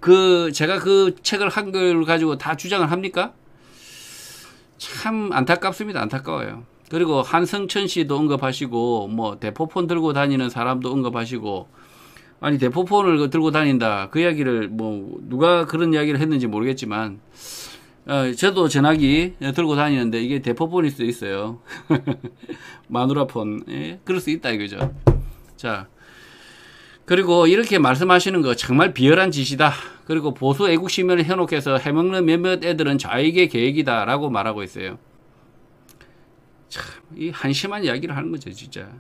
그, 제가 그 책을 한글 가지고 다 주장을 합니까? 참 안타깝습니다. 안타까워요. 그리고 한성천 씨도 언급하시고 뭐 대포폰 들고 다니는 사람도 언급하시고 아니 대포폰을 그 들고 다닌다 그 이야기를 뭐 누가 그런 이야기를 했는지 모르겠지만 어, 저도 전화기 들고 다니는데 이게 대포폰일 수도 있어요 마누라폰 예? 그럴 수 있다 이거죠 자 그리고 이렇게 말씀하시는 거 정말 비열한 짓이다. 그리고 보수 애국심을 현혹해서 해먹는 몇몇 애들은 좌익의 계획이다라고 말하고 있어요. 참, 이 한심한 이야기를 하는 거죠, 진짜.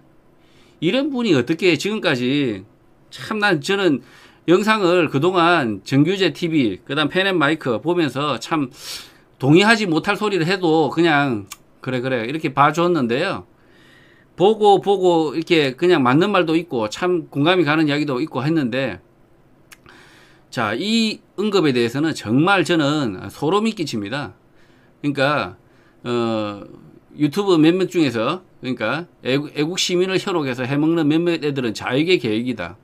이런 분이 어떻게 지금까지 참 난 저는 영상을 그동안 정규재 TV, 그 다음 펜앤 마이크 보면서 참 동의하지 못할 소리를 해도 그냥 그래, 그래, 이렇게 봐줬는데요. 보고 보고 이렇게 그냥 맞는 말도 있고 참 공감이 가는 이야기도 있고 했는데 자, 이 응급에 대해서는 정말 저는 소름이 끼칩니다. 그러니까 어 유튜브 몇몇 중에서 그러니까 애국, 애국 시민을 현혹해서 해먹는 몇몇 애들은 자익의 계획이다.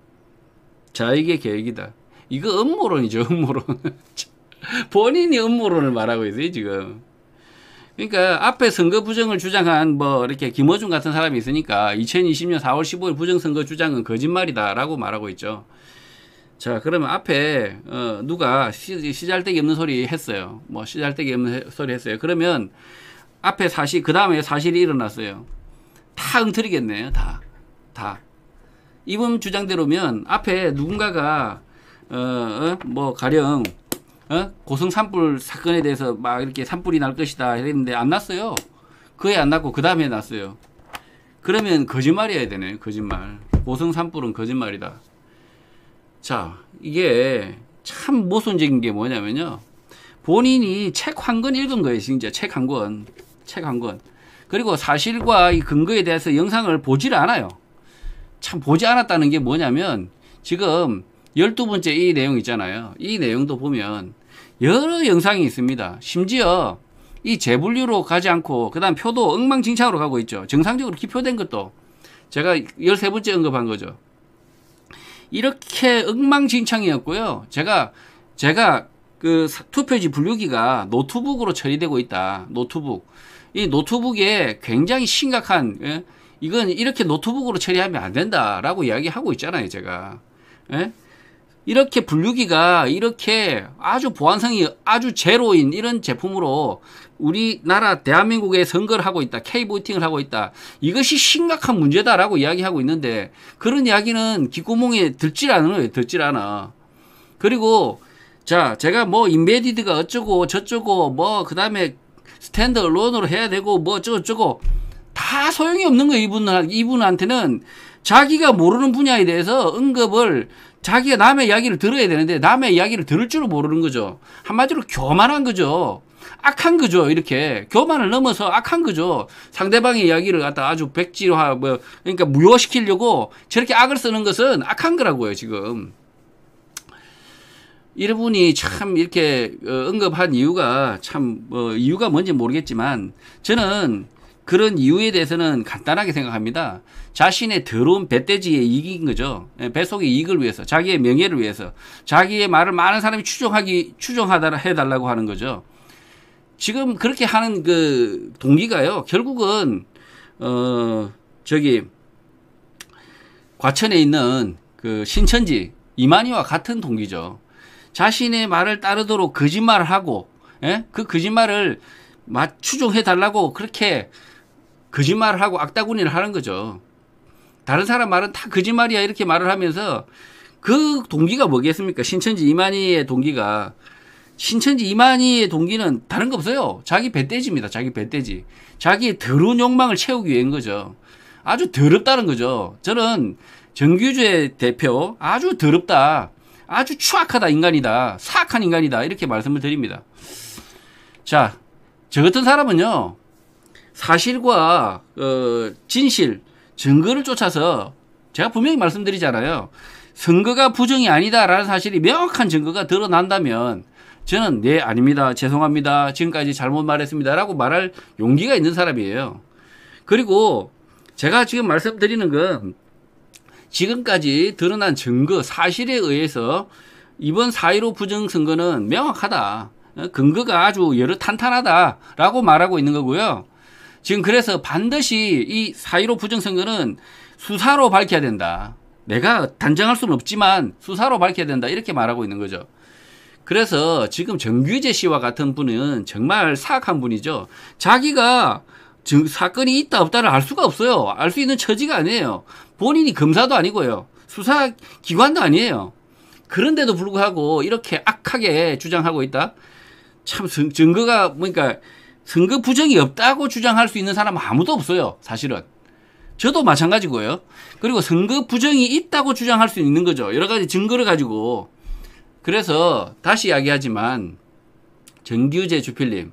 자익의 계획이다. 이거 음모론이죠, 음모론. 본인이 음모론을 말하고 있어요, 지금. 그러니까 앞에 선거 부정을 주장한 뭐 이렇게 김어준 같은 사람이 있으니까 2020년 4월 15일 부정선거 주장은 거짓말이다라고 말하고 있죠. 자, 그러면 앞에 어, 누가 시, 잘데기 없는 소리 했어요. 뭐 시잘데기 없는 소리 했어요. 그러면 앞에 사실 그 다음에 사실이 일어났어요. 다흔들리겠네요다 다. 이번 주장대로면 앞에 누군가가 어, 어 뭐 가령 어? 고성 산불 사건에 대해서 막 이렇게 산불이 날 것이다 했는데 안 났어요. 그에안 났고 그 다음에 났어요. 그러면 거짓말이어야 되네. 요 거짓말. 고성 산불은 거짓말이다. 자, 이게 참 모순적인 게 뭐냐면요. 본인이 책 한 권 읽은 거예요, 진짜. 책 한 권. 책 한 권. 그리고 사실과 이 근거에 대해서 영상을 보질 않아요. 참 보지 않았다는 게 뭐냐면 지금 열두 번째 이 내용 있잖아요. 이 내용도 보면 여러 영상이 있습니다. 심지어 이 재분류로 가지 않고 그다음 표도 엉망진창으로 가고 있죠. 정상적으로 기표된 것도 제가 열세 번째 언급한 거죠. 이렇게 엉망진창이었고요. 제가 제가 그 투표지 분류기가 노트북으로 처리되고 있다. 노트북. 이 노트북에 굉장히 심각한 예? 이건 이렇게 노트북으로 처리하면 안 된다라고 이야기하고 있잖아요, 제가. 예? 이렇게 분류기가 이렇게 아주 보안성이 아주 제로인 이런 제품으로 우리나라 대한민국에 선거를 하고 있다. K보팅을 이 하고 있다. 이것이 심각한 문제다라고 이야기하고 있는데 그런 이야기는 기구멍에 들질 않아요. 들질 않아. 그리고 자 제가 뭐 인베디드가 어쩌고 저쩌고 뭐그 다음에 스탠드얼론으로 해야 되고 뭐 어쩌고 저쩌고 다 소용이 없는 거예요. 이분, 이분한테는 자기가 모르는 분야에 대해서 응급을 자기가 남의 이야기를 들어야 되는데 남의 이야기를 들을 줄을 모르는 거죠. 한마디로 교만한 거죠. 악한 거죠. 이렇게 교만을 넘어서 악한 거죠. 상대방의 이야기를 갖다 아주 백지화 뭐 그러니까 무효시키려고 저렇게 악을 쓰는 것은 악한 거라고요, 지금. 이분이 참 이렇게 어, 언급한 이유가 참뭐 어, 이유가 뭔지 모르겠지만 저는 그런 이유에 대해서는 간단하게 생각합니다. 자신의 더러운 배때지에 이긴 거죠. 예, 배속의 이익을 위해서, 자기의 명예를 위해서, 자기의 말을 많은 사람이 추종하기, 추종하다 해달라고 하는 거죠. 지금 그렇게 하는 그 동기가요, 결국은, 어, 저기, 과천에 있는 그 신천지 이만희와 같은 동기죠. 자신의 말을 따르도록 거짓말을 하고, 예? 그 거짓말을 맞 추종해 달라고 그렇게 거짓말을 하고 악다구니를 하는 거죠. 다른 사람 말은 다 거짓말이야 이렇게 말을 하면서 그 동기가 뭐겠습니까? 신천지 이만희의 동기가 신천지 이만희의 동기는 다른 거 없어요. 자기 배떼지입니다. 자기 배떼지. 자기의 더러운 욕망을 채우기 위한 거죠. 아주 더럽다는 거죠. 저는 정규주의 대표 아주 더럽다. 아주 추악하다 인간이다. 사악한 인간이다. 이렇게 말씀을 드립니다. 자, 저 같은 사람은요. 사실과 어, 진실, 증거를 쫓아서 제가 분명히 말씀드리잖아요. 선거가 부정이 아니다라는 사실이 명확한 증거가 드러난다면 저는 네 아닙니다. 죄송합니다. 지금까지 잘못 말했습니다라고 말할 용기가 있는 사람이에요. 그리고 제가 지금 말씀드리는 건 지금까지 드러난 증거 사실에 의해서 이번 4.15 부정선거는 명확하다. 어, 근거가 아주 여러 탄탄하다라고 말하고 있는 거고요. 지금 그래서 반드시 이사일로 부정선거는 수사로 밝혀야 된다. 내가 단정할 수는 없지만 수사로 밝혀야 된다. 이렇게 말하고 있는 거죠. 그래서 지금 정규재 씨와 같은 분은 정말 사악한 분이죠. 자기가 사건이 있다 없다를 알 수가 없어요. 알 수 있는 처지가 아니에요. 본인이 검사도 아니고요. 수사 기관도 아니에요. 그런데도 불구하고 이렇게 악하게 주장하고 있다. 참 증거가 그러니까 선거 부정이 없다고 주장할 수 있는 사람은 아무도 없어요. 사실은. 저도 마찬가지고요. 그리고 선거 부정이 있다고 주장할 수 있는 거죠. 여러 가지 증거를 가지고. 그래서 다시 이야기하지만 정규재 주필님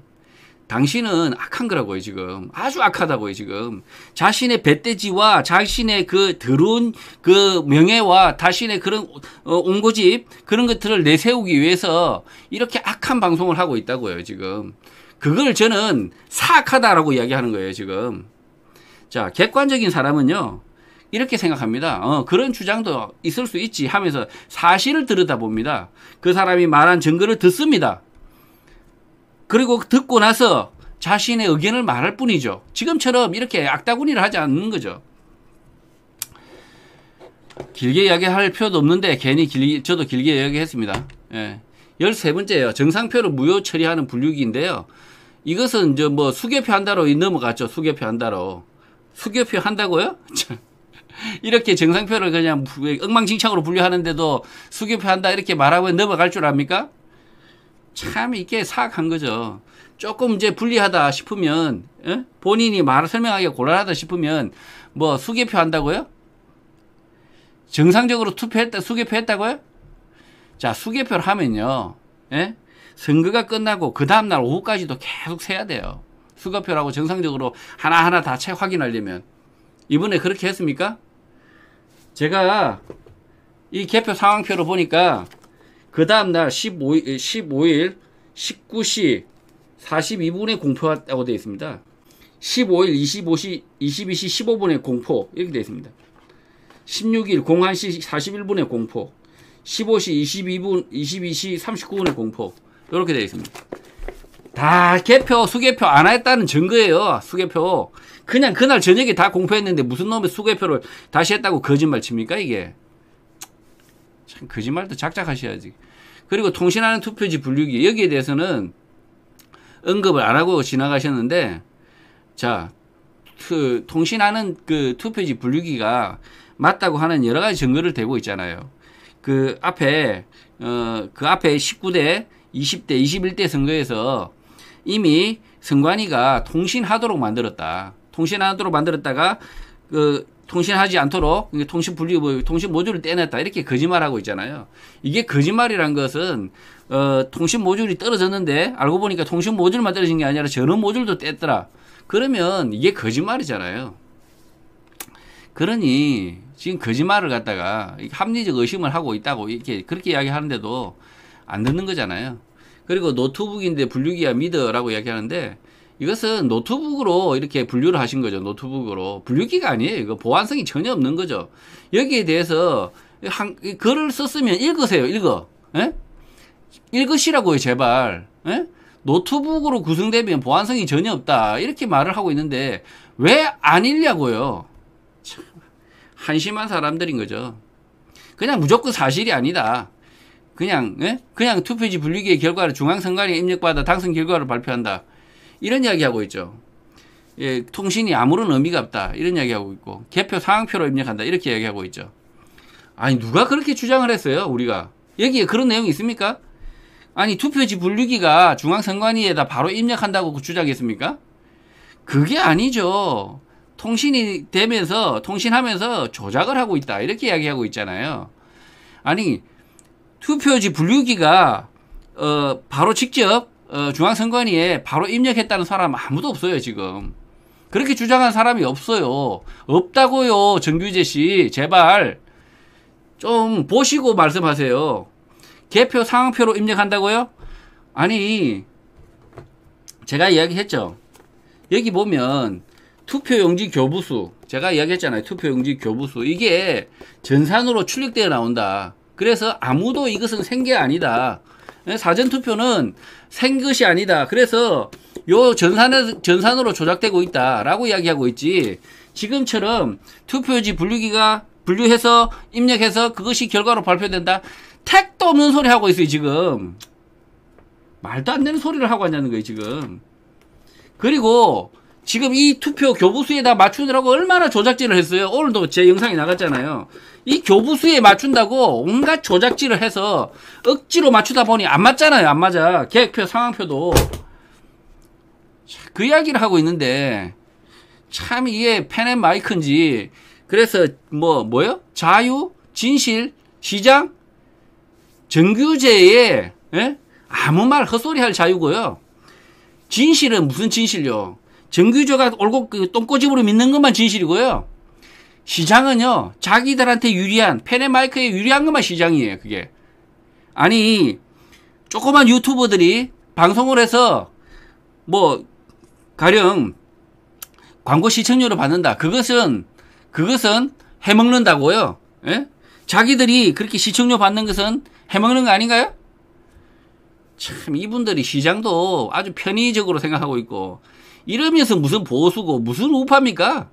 당신은 악한 거라고요, 지금. 아주 악하다고요, 지금. 자신의 배때지와 자신의 그 더러운 그 명예와 자신의 그런 어, 온고집 그런 것들을 내세우기 위해서 이렇게 악한 방송을 하고 있다고요, 지금. 그걸 저는 사악하다라고 이야기하는 거예요, 지금. 자, 객관적인 사람은요. 이렇게 생각합니다. 어, 그런 주장도 있을 수 있지 하면서 사실을 들여다봅니다. 그 사람이 말한 증거를 듣습니다. 그리고 듣고 나서 자신의 의견을 말할 뿐이죠. 지금처럼 이렇게 악다구니를 하지 않는 거죠. 길게 이야기할 필요도 없는데 괜히 길 저도 길게 이야기했습니다. 예. 13번째예요. 정상표를 무효 처리하는 분류기인데요. 이것은 이제 뭐 수개표 한다로 넘어갔죠. 수개표 한다로. 수개표 한다고요? 이렇게 정상표를 그냥 엉망진창으로 분류하는데도 수개표 한다 이렇게 말하고 넘어갈 줄 압니까? 참 이게 사악한 거죠. 조금 이제 불리하다 싶으면 에? 예? 본인이 말을 설명하기 곤란하다 싶으면 뭐 수개표 한다고요? 정상적으로 투표했다 수개표 했다고요? 자 수개표를 하면요. 에? 예? 선거가 끝나고 그 다음날 오후까지도 계속 세야 돼요. 수거표라고 정상적으로 하나하나 다채 확인하려면. 이번에 그렇게 했습니까? 제가 이 개표 상황표를 보니까 그 다음날 1 5 15일 19시 42분에 공포했다고 되어 있습니다. 15일 25시, 22시 15분에 공포 이렇게 되어 있습니다. 16일 01시 41분에 공포 15시 22분, 22시 39분에 공포 이렇게 되어 있습니다. 다 개표, 수개표 안 했다는 증거예요. 수개표. 그냥 그날 저녁에 다 공표했는데 무슨 놈의 수개표를 다시 했다고 거짓말 칩니까, 이게? 참, 거짓말도 작작하셔야지. 그리고 통신하는 투표지 분류기, 여기에 대해서는 언급을 안 하고 지나가셨는데, 자, 그, 통신하는 그 투표지 분류기가 맞다고 하는 여러 가지 증거를 대고 있잖아요. 그 앞에, 어, 그 앞에 19대 20대, 21대 선거에서 이미 선관위가 통신하도록 만들었다. 통신하도록 만들었다가 그 통신하지 않도록 통신 분리 통신 모듈을 떼냈다 이렇게 거짓말하고 있잖아요. 이게 거짓말이란 것은 어, 통신 모듈이 떨어졌는데 알고 보니까 통신 모듈만 떨어진 게 아니라 전원 모듈도 뗐더라. 그러면 이게 거짓말이잖아요. 그러니 지금 거짓말을 갖다가 합리적 의심을 하고 있다고 이렇게 그렇게 이야기하는데도 안 듣는 거잖아요. 그리고 노트북인데 분류기야 미드라고 이야기하는데 이것은 노트북으로 이렇게 분류를 하신 거죠. 노트북으로. 분류기가 아니에요. 이거 보안성이 전혀 없는 거죠. 여기에 대해서 한, 글을 썼으면 읽으세요. 읽어. 에? 예? 읽으시라고요. 제발. 에? 예? 노트북으로 구성되면 보안성이 전혀 없다. 이렇게 말을 하고 있는데 왜안 읽냐고요. 참, 한심한 사람들인 거죠. 그냥 무조건 사실이 아니다. 그냥 예? 그냥 투표지 분류기의 결과를 중앙선관위에 입력받아 당선 결과를 발표한다. 이런 이야기하고 있죠. 예, 통신이 아무런 의미가 없다. 이런 이야기하고 있고 개표 상황표로 입력한다. 이렇게 이야기하고 있죠. 아니 누가 그렇게 주장을 했어요? 우리가 여기에 그런 내용이 있습니까? 아니 투표지 분류기가 중앙선관위에다 바로 입력한다고 그 주장했습니까? 그게 아니죠. 통신이 되면서 통신하면서 조작을 하고 있다 이렇게 이야기하고 있잖아요. 아니 투표지 분류기가 어 바로 직접 어 중앙선관위에 바로 입력했다는 사람 아무도 없어요 지금. 그렇게 주장한 사람이 없어요. 없다고요 정규재 씨 제발 좀 보시고 말씀하세요. 개표 상황표로 입력한다고요? 아니 제가 이야기했죠. 여기 보면 투표용지 교부수 제가 이야기했잖아요. 투표용지 교부수 이게 전산으로 출력되어 나온다. 그래서 아무도 이것은 생계 아니다. 예, 사전투표는 생것이 아니다. 그래서 요 전산에, 전산으로 조작되고 있다라고 이야기하고 있지. 지금처럼 투표지 분류기가 분류해서 입력해서 그것이 결과로 발표된다. 택도 없는 소리 하고 있어요, 지금. 말도 안 되는 소리를 하고 냐는 거예요, 지금. 그리고 지금 이 투표 교부수에다 맞추느라고 얼마나 조작질을 했어요. 오늘도 제 영상이 나갔잖아요. 이 교부수에 맞춘다고 온갖 조작질을 해서 억지로 맞추다 보니 안 맞잖아요. 안 맞아. 계획표, 상황표도. 그 이야기를 하고 있는데 참 이게 펜앤 마이크인지 그래서 뭐 뭐요? 자유, 진실, 시장, 정규제에 에? 예? 아무 말 헛소리 할 자유고요. 진실은 무슨 진실요? 정규제가 올고 그 똥꼬집으로 믿는 것만 진실이고요. 시장은요, 자기들한테 유리한, 페네마이크에 유리한 것만 시장이에요, 그게. 아니, 조그만 유튜버들이 방송을 해서, 뭐, 가령, 광고 시청료를 받는다. 그것은, 그것은 해먹는다고요. 예? 자기들이 그렇게 시청료 받는 것은 해먹는 거 아닌가요? 참, 이분들이 시장도 아주 편의적으로 생각하고 있고, 이러면서 무슨 보수고, 무슨 우파입니까?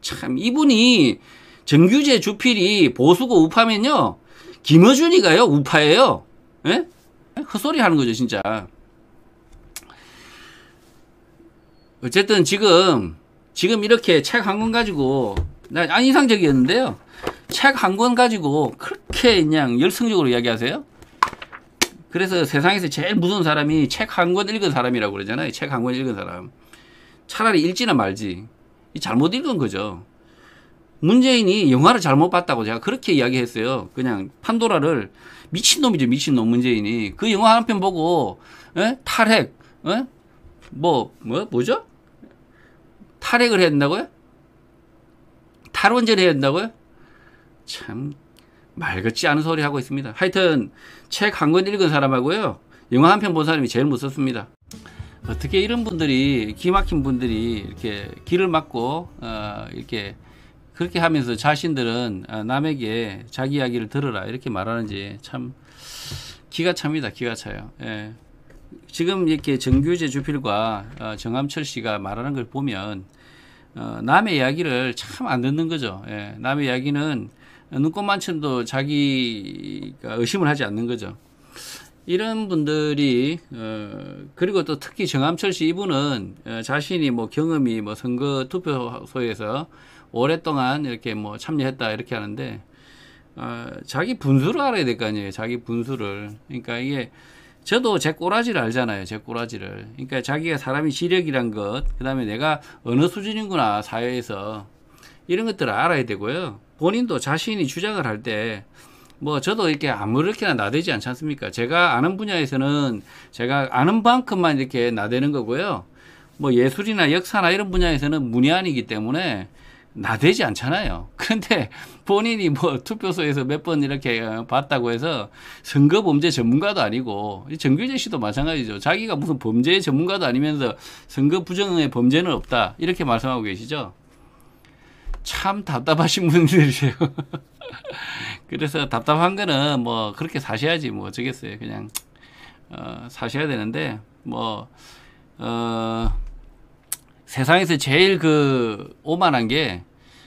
참 이분이 정규재 주필이 보수고 우파면요. 김어준이가요 우파예요. 예? 헛소리 하는 거죠 진짜. 어쨌든 지금 지금 이렇게 책 한 권 가지고 난 이상적이었는데요. 아, 책한 권 가지고 그렇게 그냥 열성적으로 이야기하세요? 그래서 세상에서 제일 무서운 사람이 책 한 권 읽은 사람이라고 그러잖아요. 책 한 권 읽은 사람. 차라리 읽지나 말지. 잘못 읽은 거죠. 문재인이 영화를 잘못 봤다고 제가 그렇게 이야기했어요. 그냥 판도라를 미친놈이죠, 미친놈 문재인이. 그 영화 한 편 보고 에? 예? 탈핵, 에? 예? 뭐, 뭐, 뭐죠? 탈핵을 해야 된다고요? 탈원전 해야 된다고요? 참 말같지 않은 소리 하고 있습니다. 하여튼 책 한 권 읽은 사람하고요. 영화 한 편 본 사람이 제일 무섭습니다. 어떻게 이런 분들이 기막힌 분들이 이렇게 길을 막고 어, 이렇게 그렇게 하면서 자신들은 어, 남에게 자기 이야기를 들어라 이렇게 말하는지 참 기가 찹니다 기가 차요. 예. 지금 이렇게 정규재 주필과 어, 정암철 씨가 말하는 걸 보면 어, 남의 이야기를 참 안 듣는 거죠. 예. 남의 이야기는 눈꽃만큼도 자기가 의심을 하지 않는 거죠. 이런 분들이 어, 그리고 또 특히 정암철 씨 이분은 어, 자신이 뭐 경험이 뭐 선거 투표소에서 오랫동안 이렇게 뭐 참여했다 이렇게 하는데 어, 자기 분수를 알아야 될 거 아니에요. 자기 분수를 그러니까 이게 저도 제 꼬라지를 알잖아요. 제 꼬라지를. 그러니까 자기가 사람이 지력이란 것, 그 다음에 내가 어느 수준인구나 사회에서. 이런 것들을 알아야 되고요. 본인도 자신이 주장을 할 때, 뭐 저도 이렇게 아무렇게나 나대지 않지 않습니까? 제가 아는 분야에서는 제가 아는 만큼만 이렇게 나대는 거고요. 뭐 예술이나 역사나 이런 분야에서는 문외한이기 때문에 나대지 않잖아요. 그런데 본인이 뭐 투표소에서 몇 번 이렇게 봤다고 해서 선거 범죄 전문가도 아니고 정규재 씨도 마찬가지죠. 자기가 무슨 범죄 전문가도 아니면서 선거 부정의 범죄는 없다 이렇게 말씀하고 계시죠. 참 답답하신 분들이세요. 그래서 답답한 거는 뭐 그렇게 사셔야지 뭐 어쩌겠어요. 그냥 어, 사셔야 되는데 뭐 어, 세상에서 제일 그 오만한 게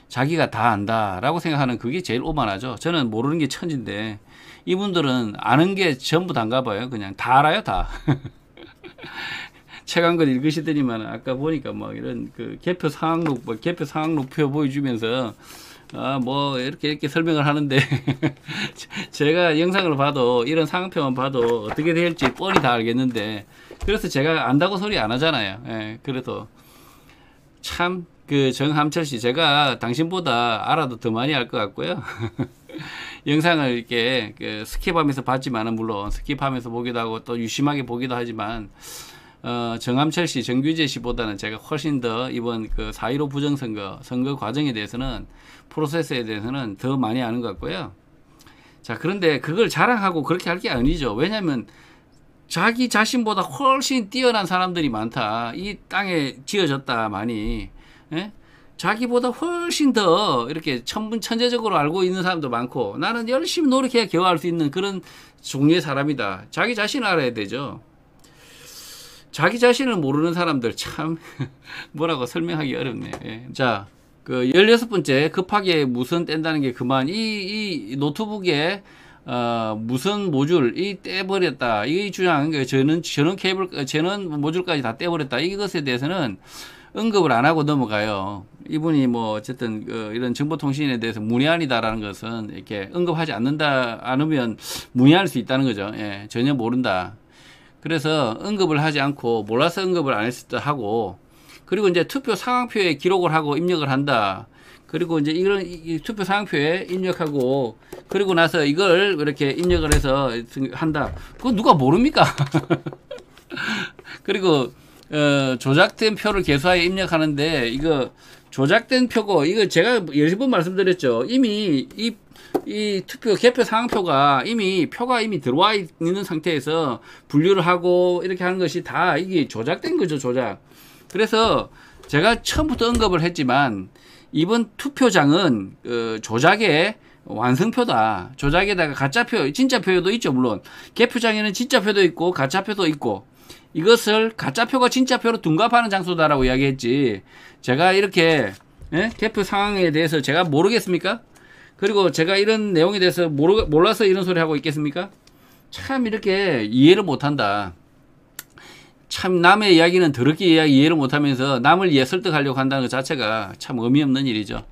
자기가 다 안다라고 생각하는 그게 제일 오만하죠. 저는 모르는 게천지인데 이분들은 아는 게 전부 다인가 봐요. 그냥 다 알아요, 다. 책한권 읽으시더니만 아까 보니까 막 이런 그 개표 상황록, 뭐 개표 상황록표 보여주면서 아, 뭐, 이렇게, 이렇게 설명을 하는데, 제가 영상을 봐도, 이런 상표만 봐도 어떻게 될지 뻔히 다 알겠는데, 그래서 제가 안다고 소리 안 하잖아요. 예, 그래도, 참, 그, 정함철 씨, 제가 당신보다 알아도 더 많이 알 것 같고요. 영상을 이렇게 그 스킵하면서 봤지만 물론 스킵하면서 보기도 하고, 또 유심하게 보기도 하지만, 어, 정함철 씨, 정규재 씨보다는 제가 훨씬 더 이번 그4.15 부정선거, 선거 과정에 대해서는 프로세스에 대해서는 더 많이 아는 것 같고요. 자, 그런데 그걸 자랑하고 그렇게 할 게 아니죠. 왜냐하면 자기 자신보다 훨씬 뛰어난 사람들이 많다. 이 땅에 지어졌다, 많이. 예? 자기보다 훨씬 더 이렇게 천분천재적으로 알고 있는 사람도 많고 나는 열심히 노력해야 겨우 할 수 있는 그런 종류의 사람이다. 자기 자신을 알아야 되죠. 자기 자신을 모르는 사람들 참 뭐라고 설명하기 어렵네 예. 자, 그 열여섯 번째 급하게 무선 뗀다는 게 그만 이, 이 노트북에 어, 무선 모듈 이 떼버렸다 이 주장한 게 저는 저는 케이블 저는 모듈까지 다 떼버렸다 이것에 대해서는 언급을 안 하고 넘어가요. 이분이 뭐 어쨌든 그 이런 정보통신에 대해서 문외한이다라는 것은 이렇게 언급하지 않는다 않으면 문외할 수 있다는 거죠. 예, 전혀 모른다. 그래서 언급을 하지 않고 몰라서 언급을 안 했을 때 하고 그리고 이제 투표 상황표에 기록을 하고 입력을 한다. 그리고 이제 이런 투표 상황표에 입력하고 그리고 나서 이걸 이렇게 입력을 해서 한다. 그거 누가 모릅니까? 그리고 어, 조작된 표를 개수하에 입력하는데 이거 조작된 표고 이거 제가 여러 번 말씀드렸죠. 이미 이, 이 투표 개표 상황표가 이미 표가 이미 들어와 있는 상태에서 분류를 하고 이렇게 하는 것이 다 이게 조작된 거죠, 조작. 그래서 제가 처음부터 언급을 했지만 이번 투표장은 그 조작의 완성표다. 조작에다가 가짜표, 진짜표도 있죠, 물론. 개표장에는 진짜표도 있고, 가짜표도 있고, 이것을 가짜표가 진짜표로 둔갑하는 장소다라고 이야기했지. 제가 이렇게, 예? 개표 상황에 대해서 제가 모르겠습니까? 그리고 제가 이런 내용에 대해서 모르, 몰라서 이런 소리 하고 있겠습니까? 참 이렇게 이해를 못한다. 참 남의 이야기는 더럽게 이해를 못하면서 남을 예 설득하려고 한다는 것 자체가 참 의미 없는 일이죠.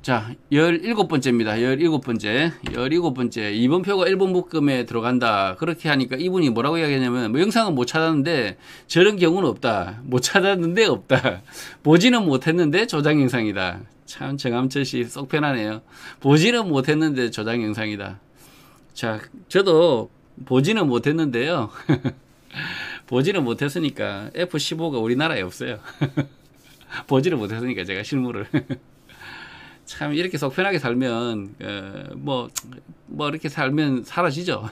자, 1 7 번째입니다 1 7 번째 1 7 번째 2번 표가 1번 묶음에 들어간다. 그렇게 하니까 이분이 뭐라고 이야기하냐면, 뭐 영상은 못 찾았는데, 저런 경우는 없다. 못 찾았는데 없다. 보지는 못했는데 저장 영상이다. 참 정암철 씨 쏙 편하네요. 보지는 못했는데 저장 영상이다. 자, 저도 보지는 못했는데요. 보지는 못했으니까 F-15가 우리나라에 없어요. 보지를 못했으니까 제가 실물을. 참 이렇게 속 편하게 살면 뭐뭐 어, 뭐 이렇게 살면 사라지죠.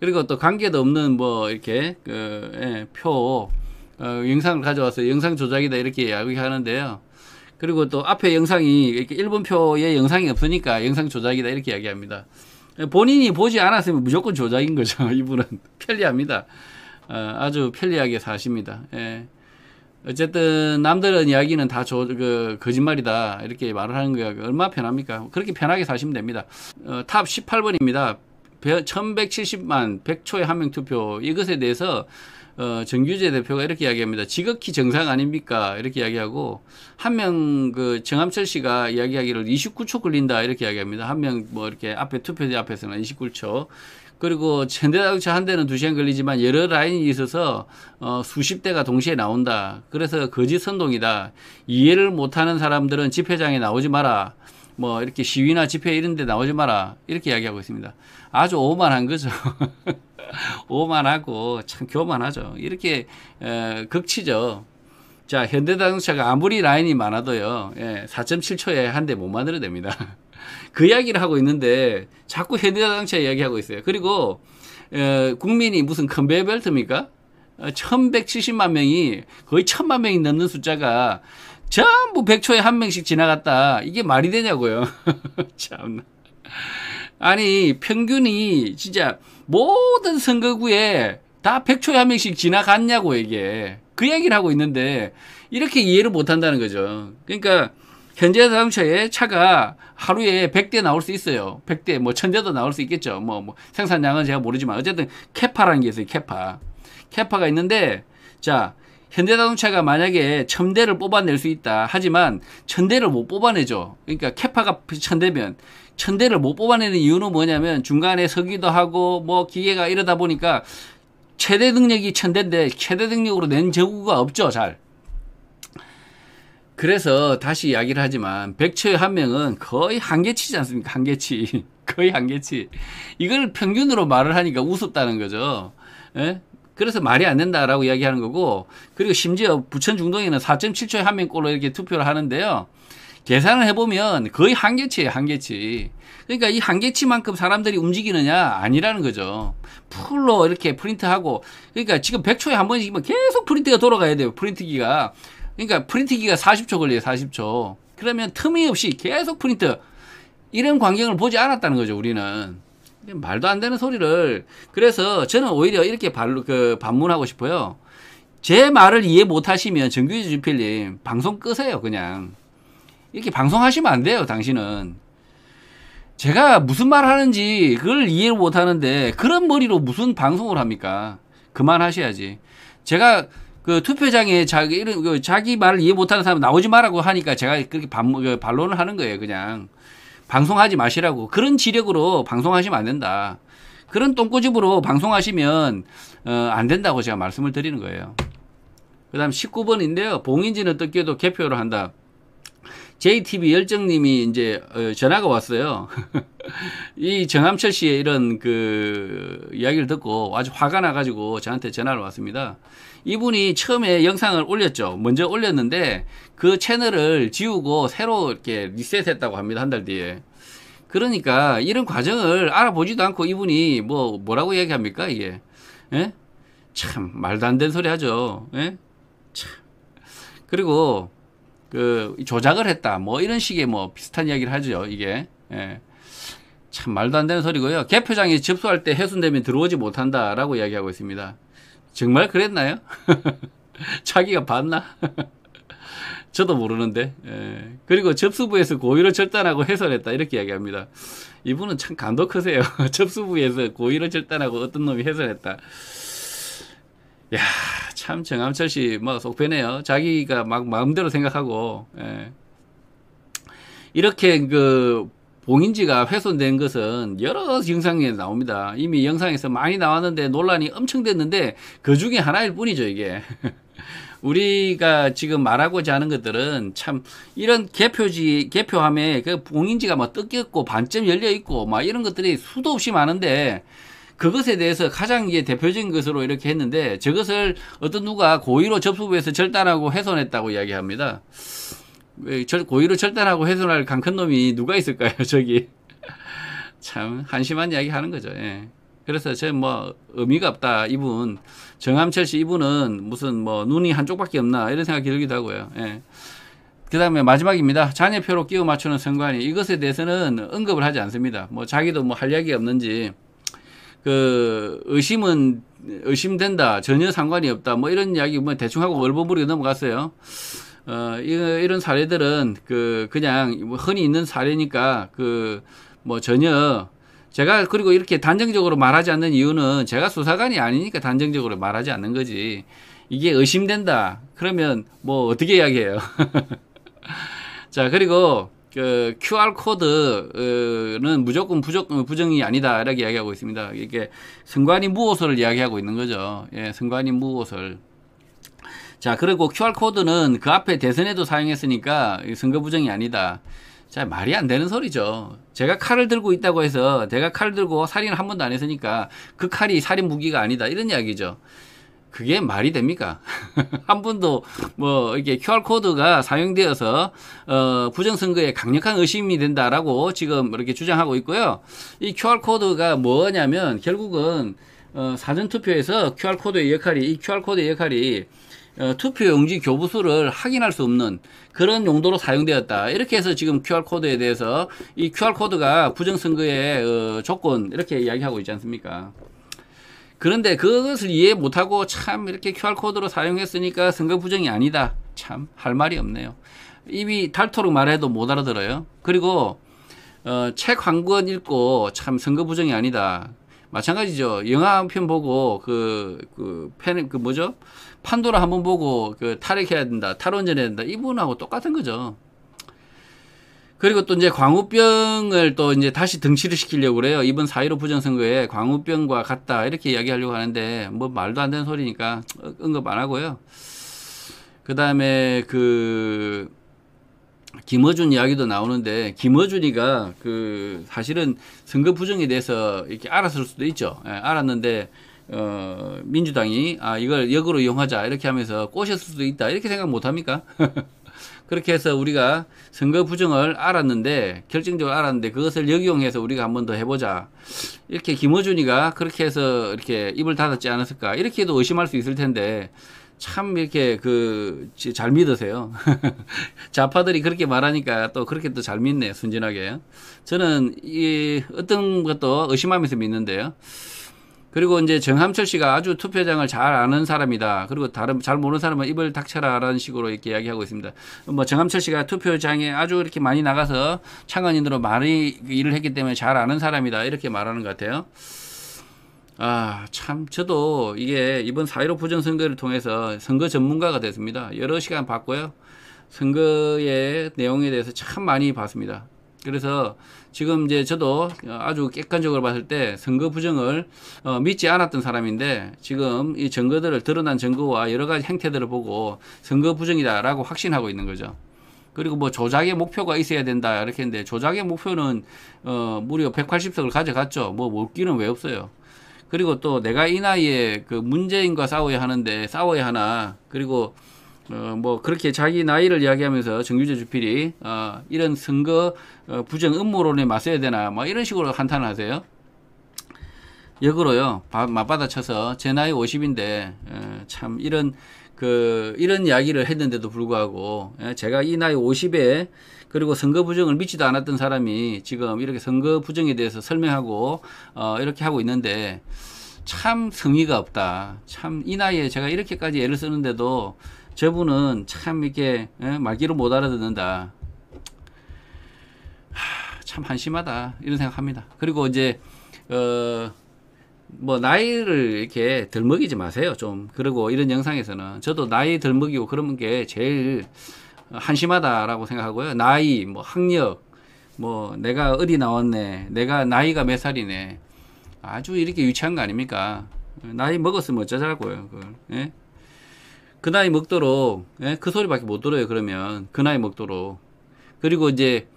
그리고 또 관계도 없는 뭐 이렇게 그, 예, 표 어, 영상을 가져와서 영상 조작이다 이렇게 이야기하는데요. 그리고 또 앞에 영상이 이렇게 일본 표의 영상이 없으니까 영상 조작이다 이렇게 이야기합니다. 본인이 보지 않았으면 무조건 조작인 거죠. 이분은 편리합니다. 어, 아주 편리하게 사십니다. 예. 어쨌든 남들은 이야기는 다 조, 그, 거짓말이다 이렇게 말을 하는 거야. 얼마나 편합니까? 그렇게 편하게 사시면 됩니다. 어, 탑 18번입니다. 1170만 100초의 한 명 투표 이것에 대해서 어, 정규재 대표가 이렇게 이야기합니다. 지극히 정상 아닙니까? 이렇게 이야기하고 한 명 그정암철 씨가 이야기하기를 29초 걸린다 이렇게 이야기합니다. 한 명 뭐 이렇게 앞에 투표지 앞에서는 29초. 그리고 현대자동차 한 대는 2시간 걸리지만 여러 라인이 있어서 어, 수십 대가 동시에 나온다. 그래서 거짓 선동이다. 이해를 못하는 사람들은 집회장에 나오지 마라. 뭐 이렇게 시위나 집회 이런 데 나오지 마라. 이렇게 이야기하고 있습니다. 아주 오만한 거죠. 오만하고 참 교만하죠. 이렇게 에, 극치죠. 자, 현대자동차가 아무리 라인이 많아도요, 예, 4.7초에 한 대 못 만들어냅니다. 그 이야기를 하고 있는데 자꾸 현대자동차 이야기하고 있어요. 그리고 에, 국민이 무슨 컨베이어 벨트입니까? 어, 1170만 명이 거의 1000만 명이 넘는 숫자가 전부 100초에 한 명씩 지나갔다. 이게 말이 되냐고요. 참나. 아니 평균이 진짜 모든 선거구에 다 100초에 한 명씩 지나갔냐고 이게 그 얘기를 하고 있는데 이렇게 이해를 못한다는 거죠. 그러니까 현재 자동차의 차가 하루에 100대 나올 수 있어요. 100대 뭐 1000대도 나올 수 있겠죠. 뭐, 뭐 생산량은 제가 모르지만 어쨌든 캐파라는 게 있어요. 캐파. 캐파가 있는데 자 현대자동차가 만약에 천대를 뽑아낼 수 있다. 하지만 천대를 못 뽑아내죠. 그러니까 캐파가 천대면 천대를 못 뽑아내는 이유는 뭐냐면 중간에 서기도 하고 뭐 기계가 이러다 보니까 최대 능력이 천대인데 최대 능력으로 낸 재고가 없죠. 잘. 그래서 다시 이야기를 하지만 백처에 한 명은 거의 한계치지 않습니까? 한계치. 거의 한계치. 이걸 평균으로 말을 하니까 우습다는 거죠. 예? 그래서 말이 안 된다라고 이야기하는 거고 그리고 심지어 부천 중동에는 4.7초에 한 명꼴로 이렇게 투표를 하는데요. 계산을 해보면 거의 한계치예요, 한계치. 그러니까 이 한계치만큼 사람들이 움직이느냐? 아니라는 거죠. 풀로 이렇게 프린트하고, 그러니까 지금 100초에 한 번씩 뭐 계속 프린트가 돌아가야 돼요, 프린트기가. 그러니까 프린트기가 40초 걸려요, 40초. 그러면 틈이 없이 계속 프린트. 이런 광경을 보지 않았다는 거죠, 우리는. 말도 안 되는 소리를 그래서 저는 오히려 이렇게 발, 그 반문하고 싶어요. 제 말을 이해 못하시면 정규지 주필님 방송 끄세요 그냥 이렇게 방송하시면 안 돼요 당신은 제가 무슨 말 하는지 그걸 이해를 못하는데 그런 머리로 무슨 방송을 합니까? 그만하셔야지. 제가 그 투표장에 자기 이런 그 자기 말을 이해 못하는 사람 나오지 말라고 하니까 제가 그렇게 반, 그 반론을 하는 거예요 그냥. 방송하지 마시라고 그런 지력으로 방송하시면 안 된다. 그런 똥꼬집으로 방송하시면 어, 안 된다고 제가 말씀을 드리는 거예요. 그다음 19번인데요. 봉인지는 뜯겨도 개표를 한다. JTB 열정님이 이제 어, 전화가 왔어요. 이 정암철 씨의 이런 그 이야기를 듣고 아주 화가 나가지고 저한테 전화를 왔습니다. 이분이 처음에 영상을 올렸죠. 먼저 올렸는데 그 채널을 지우고 새로 이렇게 리셋했다고 합니다. 한 달 뒤에. 그러니까 이런 과정을 알아보지도 않고 이분이 뭐 뭐라고 얘기합니까 이게? 예? 참 말도 안 되는 소리 하죠. 예? 참. 그리고 그 조작을 했다 뭐 이런 식의 뭐 비슷한 이야기를 하죠 이게. 예. 참 말도 안 되는 소리고요. 개표장에 접수할 때 해순되면 들어오지 못한다라고 이야기하고 있습니다. 정말 그랬나요? 자기가 봤나? 저도 모르는데. 예. 그리고 접수부에서 고의를 절단하고 해설했다. 이렇게 이야기합니다. 이분은 참 감도 크세요. 접수부에서 고의를 절단하고 어떤 놈이 해설했다. 야, 참 정암철 씨뭐 속편해요. 자기가 막 마음대로 생각하고. 예. 이렇게 그 봉인지가 훼손된 것은 여러 영상에 나옵니다. 이미 영상에서 많이 나왔는데 논란이 엄청 됐는데 그 중에 하나일 뿐이죠, 이게. 우리가 지금 말하고자 하는 것들은 참 이런 개표지 개표함에 그 봉인지가 막 뭐 뜯겼고 반쯤 열려 있고 막 이런 것들이 수도 없이 많은데 그것에 대해서 가장 이게 대표적인 것으로 이렇게 했는데 저것을 어떤 누가 고의로 접수부에서 절단하고 훼손했다고 이야기합니다. 고의로 절단하고 훼손할 강큰 놈이 누가 있을까요, 저기. 참, 한심한 이야기 하는 거죠, 예. 그래서 제 뭐 의미가 없다 이분 정암철 씨 이분은 무슨 뭐 눈이 한쪽밖에 없나 이런 생각이 들기도 하고요. 예. 그다음에 마지막입니다. 자녀표로 끼워 맞추는 선관위 이것에 대해서는 언급을 하지 않습니다. 뭐 자기도 뭐 할 이야기 없는지 그 의심은 의심된다 전혀 상관이 없다 뭐 이런 이야기 뭐 대충 하고 얼버무리고 넘어갔어요. 어, 이런 사례들은 그 그냥 뭐 흔히 있는 사례니까 그 뭐 전혀 제가 그리고 이렇게 단정적으로 말하지 않는 이유는 제가 수사관이 아니니까 단정적으로 말하지 않는 거지. 이게 의심된다. 그러면 뭐 어떻게 이야기해요? 자, 그리고 그 QR 코드는 무조건 부적, 부정이 아니다. 이렇게 이야기하고 있습니다. 이게 승관이무엇을 이야기하고 있는 거죠. 예, 승관이무엇을 자, 그리고 QR코드는 그 앞에 대선에도 사용했으니까 선거 부정이 아니다. 자, 말이 안 되는 소리죠. 제가 칼을 들고 있다고 해서 제가 칼을 들고 살인을 한 번도 안 했으니까 그 칼이 살인 무기가 아니다. 이런 이야기죠. 그게 말이 됩니까? 한 번도 뭐이게 QR 코드가 사용되어서 어 부정 선거에 강력한 의심이 된다라고 지금 이렇게 주장하고 있고요. 이 QR 코드가 뭐냐면 결국은 어 사전 투표에서 QR 코드의 역할이 이 QR 코드의 역할이 어, 투표 용지 교부수를 확인할 수 없는 그런 용도로 사용되었다. 이렇게 해서 지금 QR코드에 대해서 이 QR코드가 부정선거의 어, 조건 이렇게 이야기하고 있지 않습니까? 그런데 그것을 이해 못하고 참 이렇게 QR코드로 사용했으니까 선거 부정이 아니다. 참 할 말이 없네요. 입이 닳도록 말해도 못 알아들어요. 그리고 어, 책한 권 읽고 참 선거 부정이 아니다. 마찬가지죠. 영화 한 편 보고 그, 그, 팬, 그 뭐죠? 판도를 한번 보고 그 탈핵해야 된다, 탈원전해야 된다 이분하고 똑같은 거죠. 그리고 또 이제 광우병을 또 이제 다시 등치를 시키려고 그래요. 이번 4.15 부정선거에 광우병과 같다. 이렇게 이야기하려고 하는데, 뭐 말도 안 되는 소리니까 언급 안 하고요. 그 다음에 그, 김어준 이야기도 나오는데, 김어준이가 그, 사실은 선거 부정에 대해서 이렇게 알았을 수도 있죠. 예, 알았는데, 어, 민주당이 아 이걸 역으로 이용하자 이렇게 하면서 꼬셨을 수도 있다 이렇게 생각 못 합니까? 그렇게 해서 우리가 선거 부정을 알았는데 결정적으로 알았는데 그것을 역이용해서 우리가 한 번 더 해보자 이렇게 김어준이가 그렇게 해서 이렇게 입을 닫았지 않았을까 이렇게도 의심할 수 있을 텐데 참 이렇게 그 잘 믿으세요 좌파들이 그렇게 말하니까 또 그렇게 또 잘 믿네요 순진하게 저는 이 어떤 것도 의심하면서 믿는데요. 그리고 이제 정함철 씨가 아주 투표장을 잘 아는 사람이다. 그리고 다른 잘 모르는 사람은 입을 닥쳐라라는 식으로 이렇게 이야기하고 있습니다. 뭐 정함철 씨가 투표장에 아주 이렇게 많이 나가서 창원인으로 많이 일을 했기 때문에 잘 아는 사람이다. 이렇게 말하는 것 같아요. 아, 참, 저도 이게 이번 사1로 부정선거를 통해서 선거 전문가가 됐습니다. 여러 시간 봤고요. 선거의 내용에 대해서 참 많이 봤습니다. 그래서 지금 이제 저도 아주 객관적으로 봤을 때 선거 부정을 어, 믿지 않았던 사람인데 지금 이 증거들을 드러난 증거와 여러 가지 행태들을 보고 선거 부정이다라고 확신하고 있는 거죠. 그리고 뭐 조작의 목표가 있어야 된다 이렇게 했는데 조작의 목표는 어 무려 180석을 가져갔죠. 뭐 몰기는 왜 없어요. 그리고 또 내가 이 나이에 그 문재인과 싸워야 하는데 싸워야 하나. 그리고 어, 뭐 그렇게 자기 나이를 이야기하면서 정규재 주필이 어, 이런 선거 어, 부정 음모론에 맞서야 되나 뭐 이런 식으로 한탄하세요. 역으로요 바, 맞받아쳐서 제 나이 50인데 어, 참 이런 그 이런 이야기를 했는데도 불구하고 예, 제가 이 나이 50에 그리고 선거 부정을 믿지도 않았던 사람이 지금 이렇게 선거 부정에 대해서 설명하고 어, 이렇게 하고 있는데 참 성의가 없다. 참 이 나이에 제가 이렇게까지 애를 쓰는데도 저분은 참 이게 예, 말귀를못 알아듣는다. 참 한심하다 이런 생각합니다. 그리고 이제 어, 뭐 나이를 이렇게 덜 먹이지 마세요. 좀 그리고 이런 영상에서는 저도 나이 덜 먹이고 그런 게 제일 한심하다라고 생각하고요. 나이, 뭐 학력, 뭐 내가 어디 나왔네, 내가 나이가 몇 살이네, 아주 이렇게 유치한 거 아닙니까? 나이 먹었으면 어쩌자고요. 그걸. 예? 그 나이 먹도록 예? 그 소리밖에 못 들어요 그러면 그 나이 먹도록 그리고 이제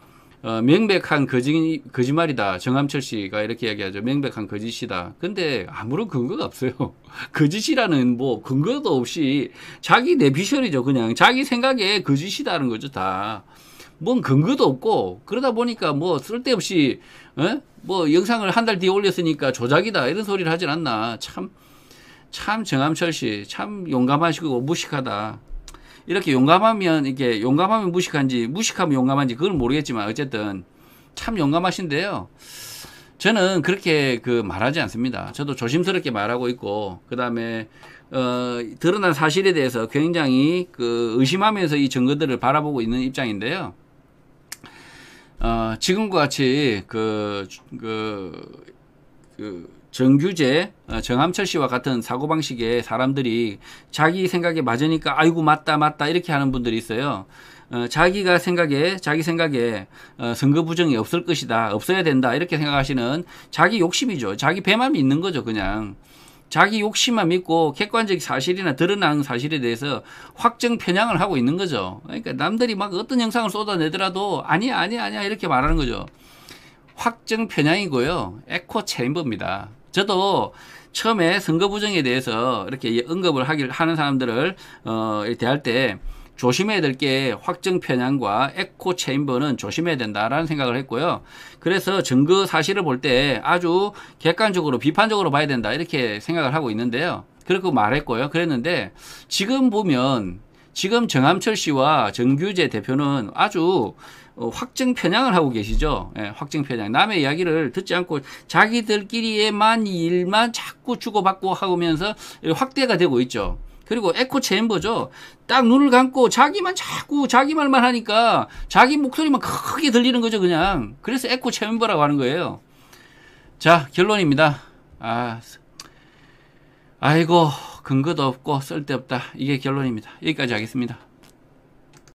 어, 명백한 거짓, 거짓말이다. 정암철 씨가 이렇게 이야기하죠. 명백한 거짓이다. 근데 아무런 근거가 없어요. 거짓이라는 뭐 근거도 없이 자기 내비션이죠 그냥 자기 생각에 거짓이다는 거죠. 다. 뭔 근거도 없고 그러다 보니까 뭐 쓸데없이 에? 어? 뭐 영상을 한 달 뒤에 올렸으니까 조작이다 이런 소리를 하진 않나 참참 정암철 씨 참 용감하시고 무식하다. 이렇게 용감하면 이게 용감하면 무식한지 무식하면 용감한지 그건 모르겠지만 어쨌든 참 용감하신데요. 저는 그렇게 그 말하지 않습니다. 저도 조심스럽게 말하고 있고 그다음에 어 드러난 사실에 대해서 굉장히 그 의심하면서 이 증거들을 바라보고 있는 입장인데요. 어 지금과 같이 그 그 그, 그 정규재, 어, 정함철 씨와 같은 사고방식의 사람들이 자기 생각에 맞으니까 아이고 맞다 맞다 이렇게 하는 분들이 있어요. 어, 자기가 생각에 자기 생각에 어, 선거 부정이 없을 것이다 없어야 된다 이렇게 생각하시는 자기 욕심이죠. 자기 배만이 있는 거죠 그냥. 자기 욕심만 믿고 객관적 사실이나 드러나는 사실에 대해서 확정 편향을 하고 있는 거죠. 그러니까 남들이 막 어떤 영상을 쏟아내더라도 아니야, 아니야, 아니야 이렇게 말하는 거죠. 확정 편향이고요. 에코 체인버입니다 저도 처음에 선거 부정에 대해서 이렇게 언급을 하길 하는 사람들을 어 대할 때 조심해야 될 게 확정 편향과 에코 체인버는 조심해야 된다라는 생각을 했고요. 그래서 증거 사실을 볼 때 아주 객관적으로 비판적으로 봐야 된다 이렇게 생각을 하고 있는데요. 그렇게 말했고요. 그랬는데 지금 보면 지금 정암철 씨와 정규재 대표는 아주 어, 확증 편향을 하고 계시죠. 예, 확증 편향. 남의 이야기를 듣지 않고 자기들끼리의만 일만 자꾸 주고받고 하면서 확대가 되고 있죠. 그리고 에코 챔버죠. 딱 눈을 감고 자기만 자꾸 자기 말만 하니까 자기 목소리만 크게 들리는 거죠, 그냥. 그래서 에코 챔버라고 하는 거예요. 자, 결론입니다. 아, 아이고, 근거도 없고 쓸데없다. 이게 결론입니다. 여기까지 하겠습니다.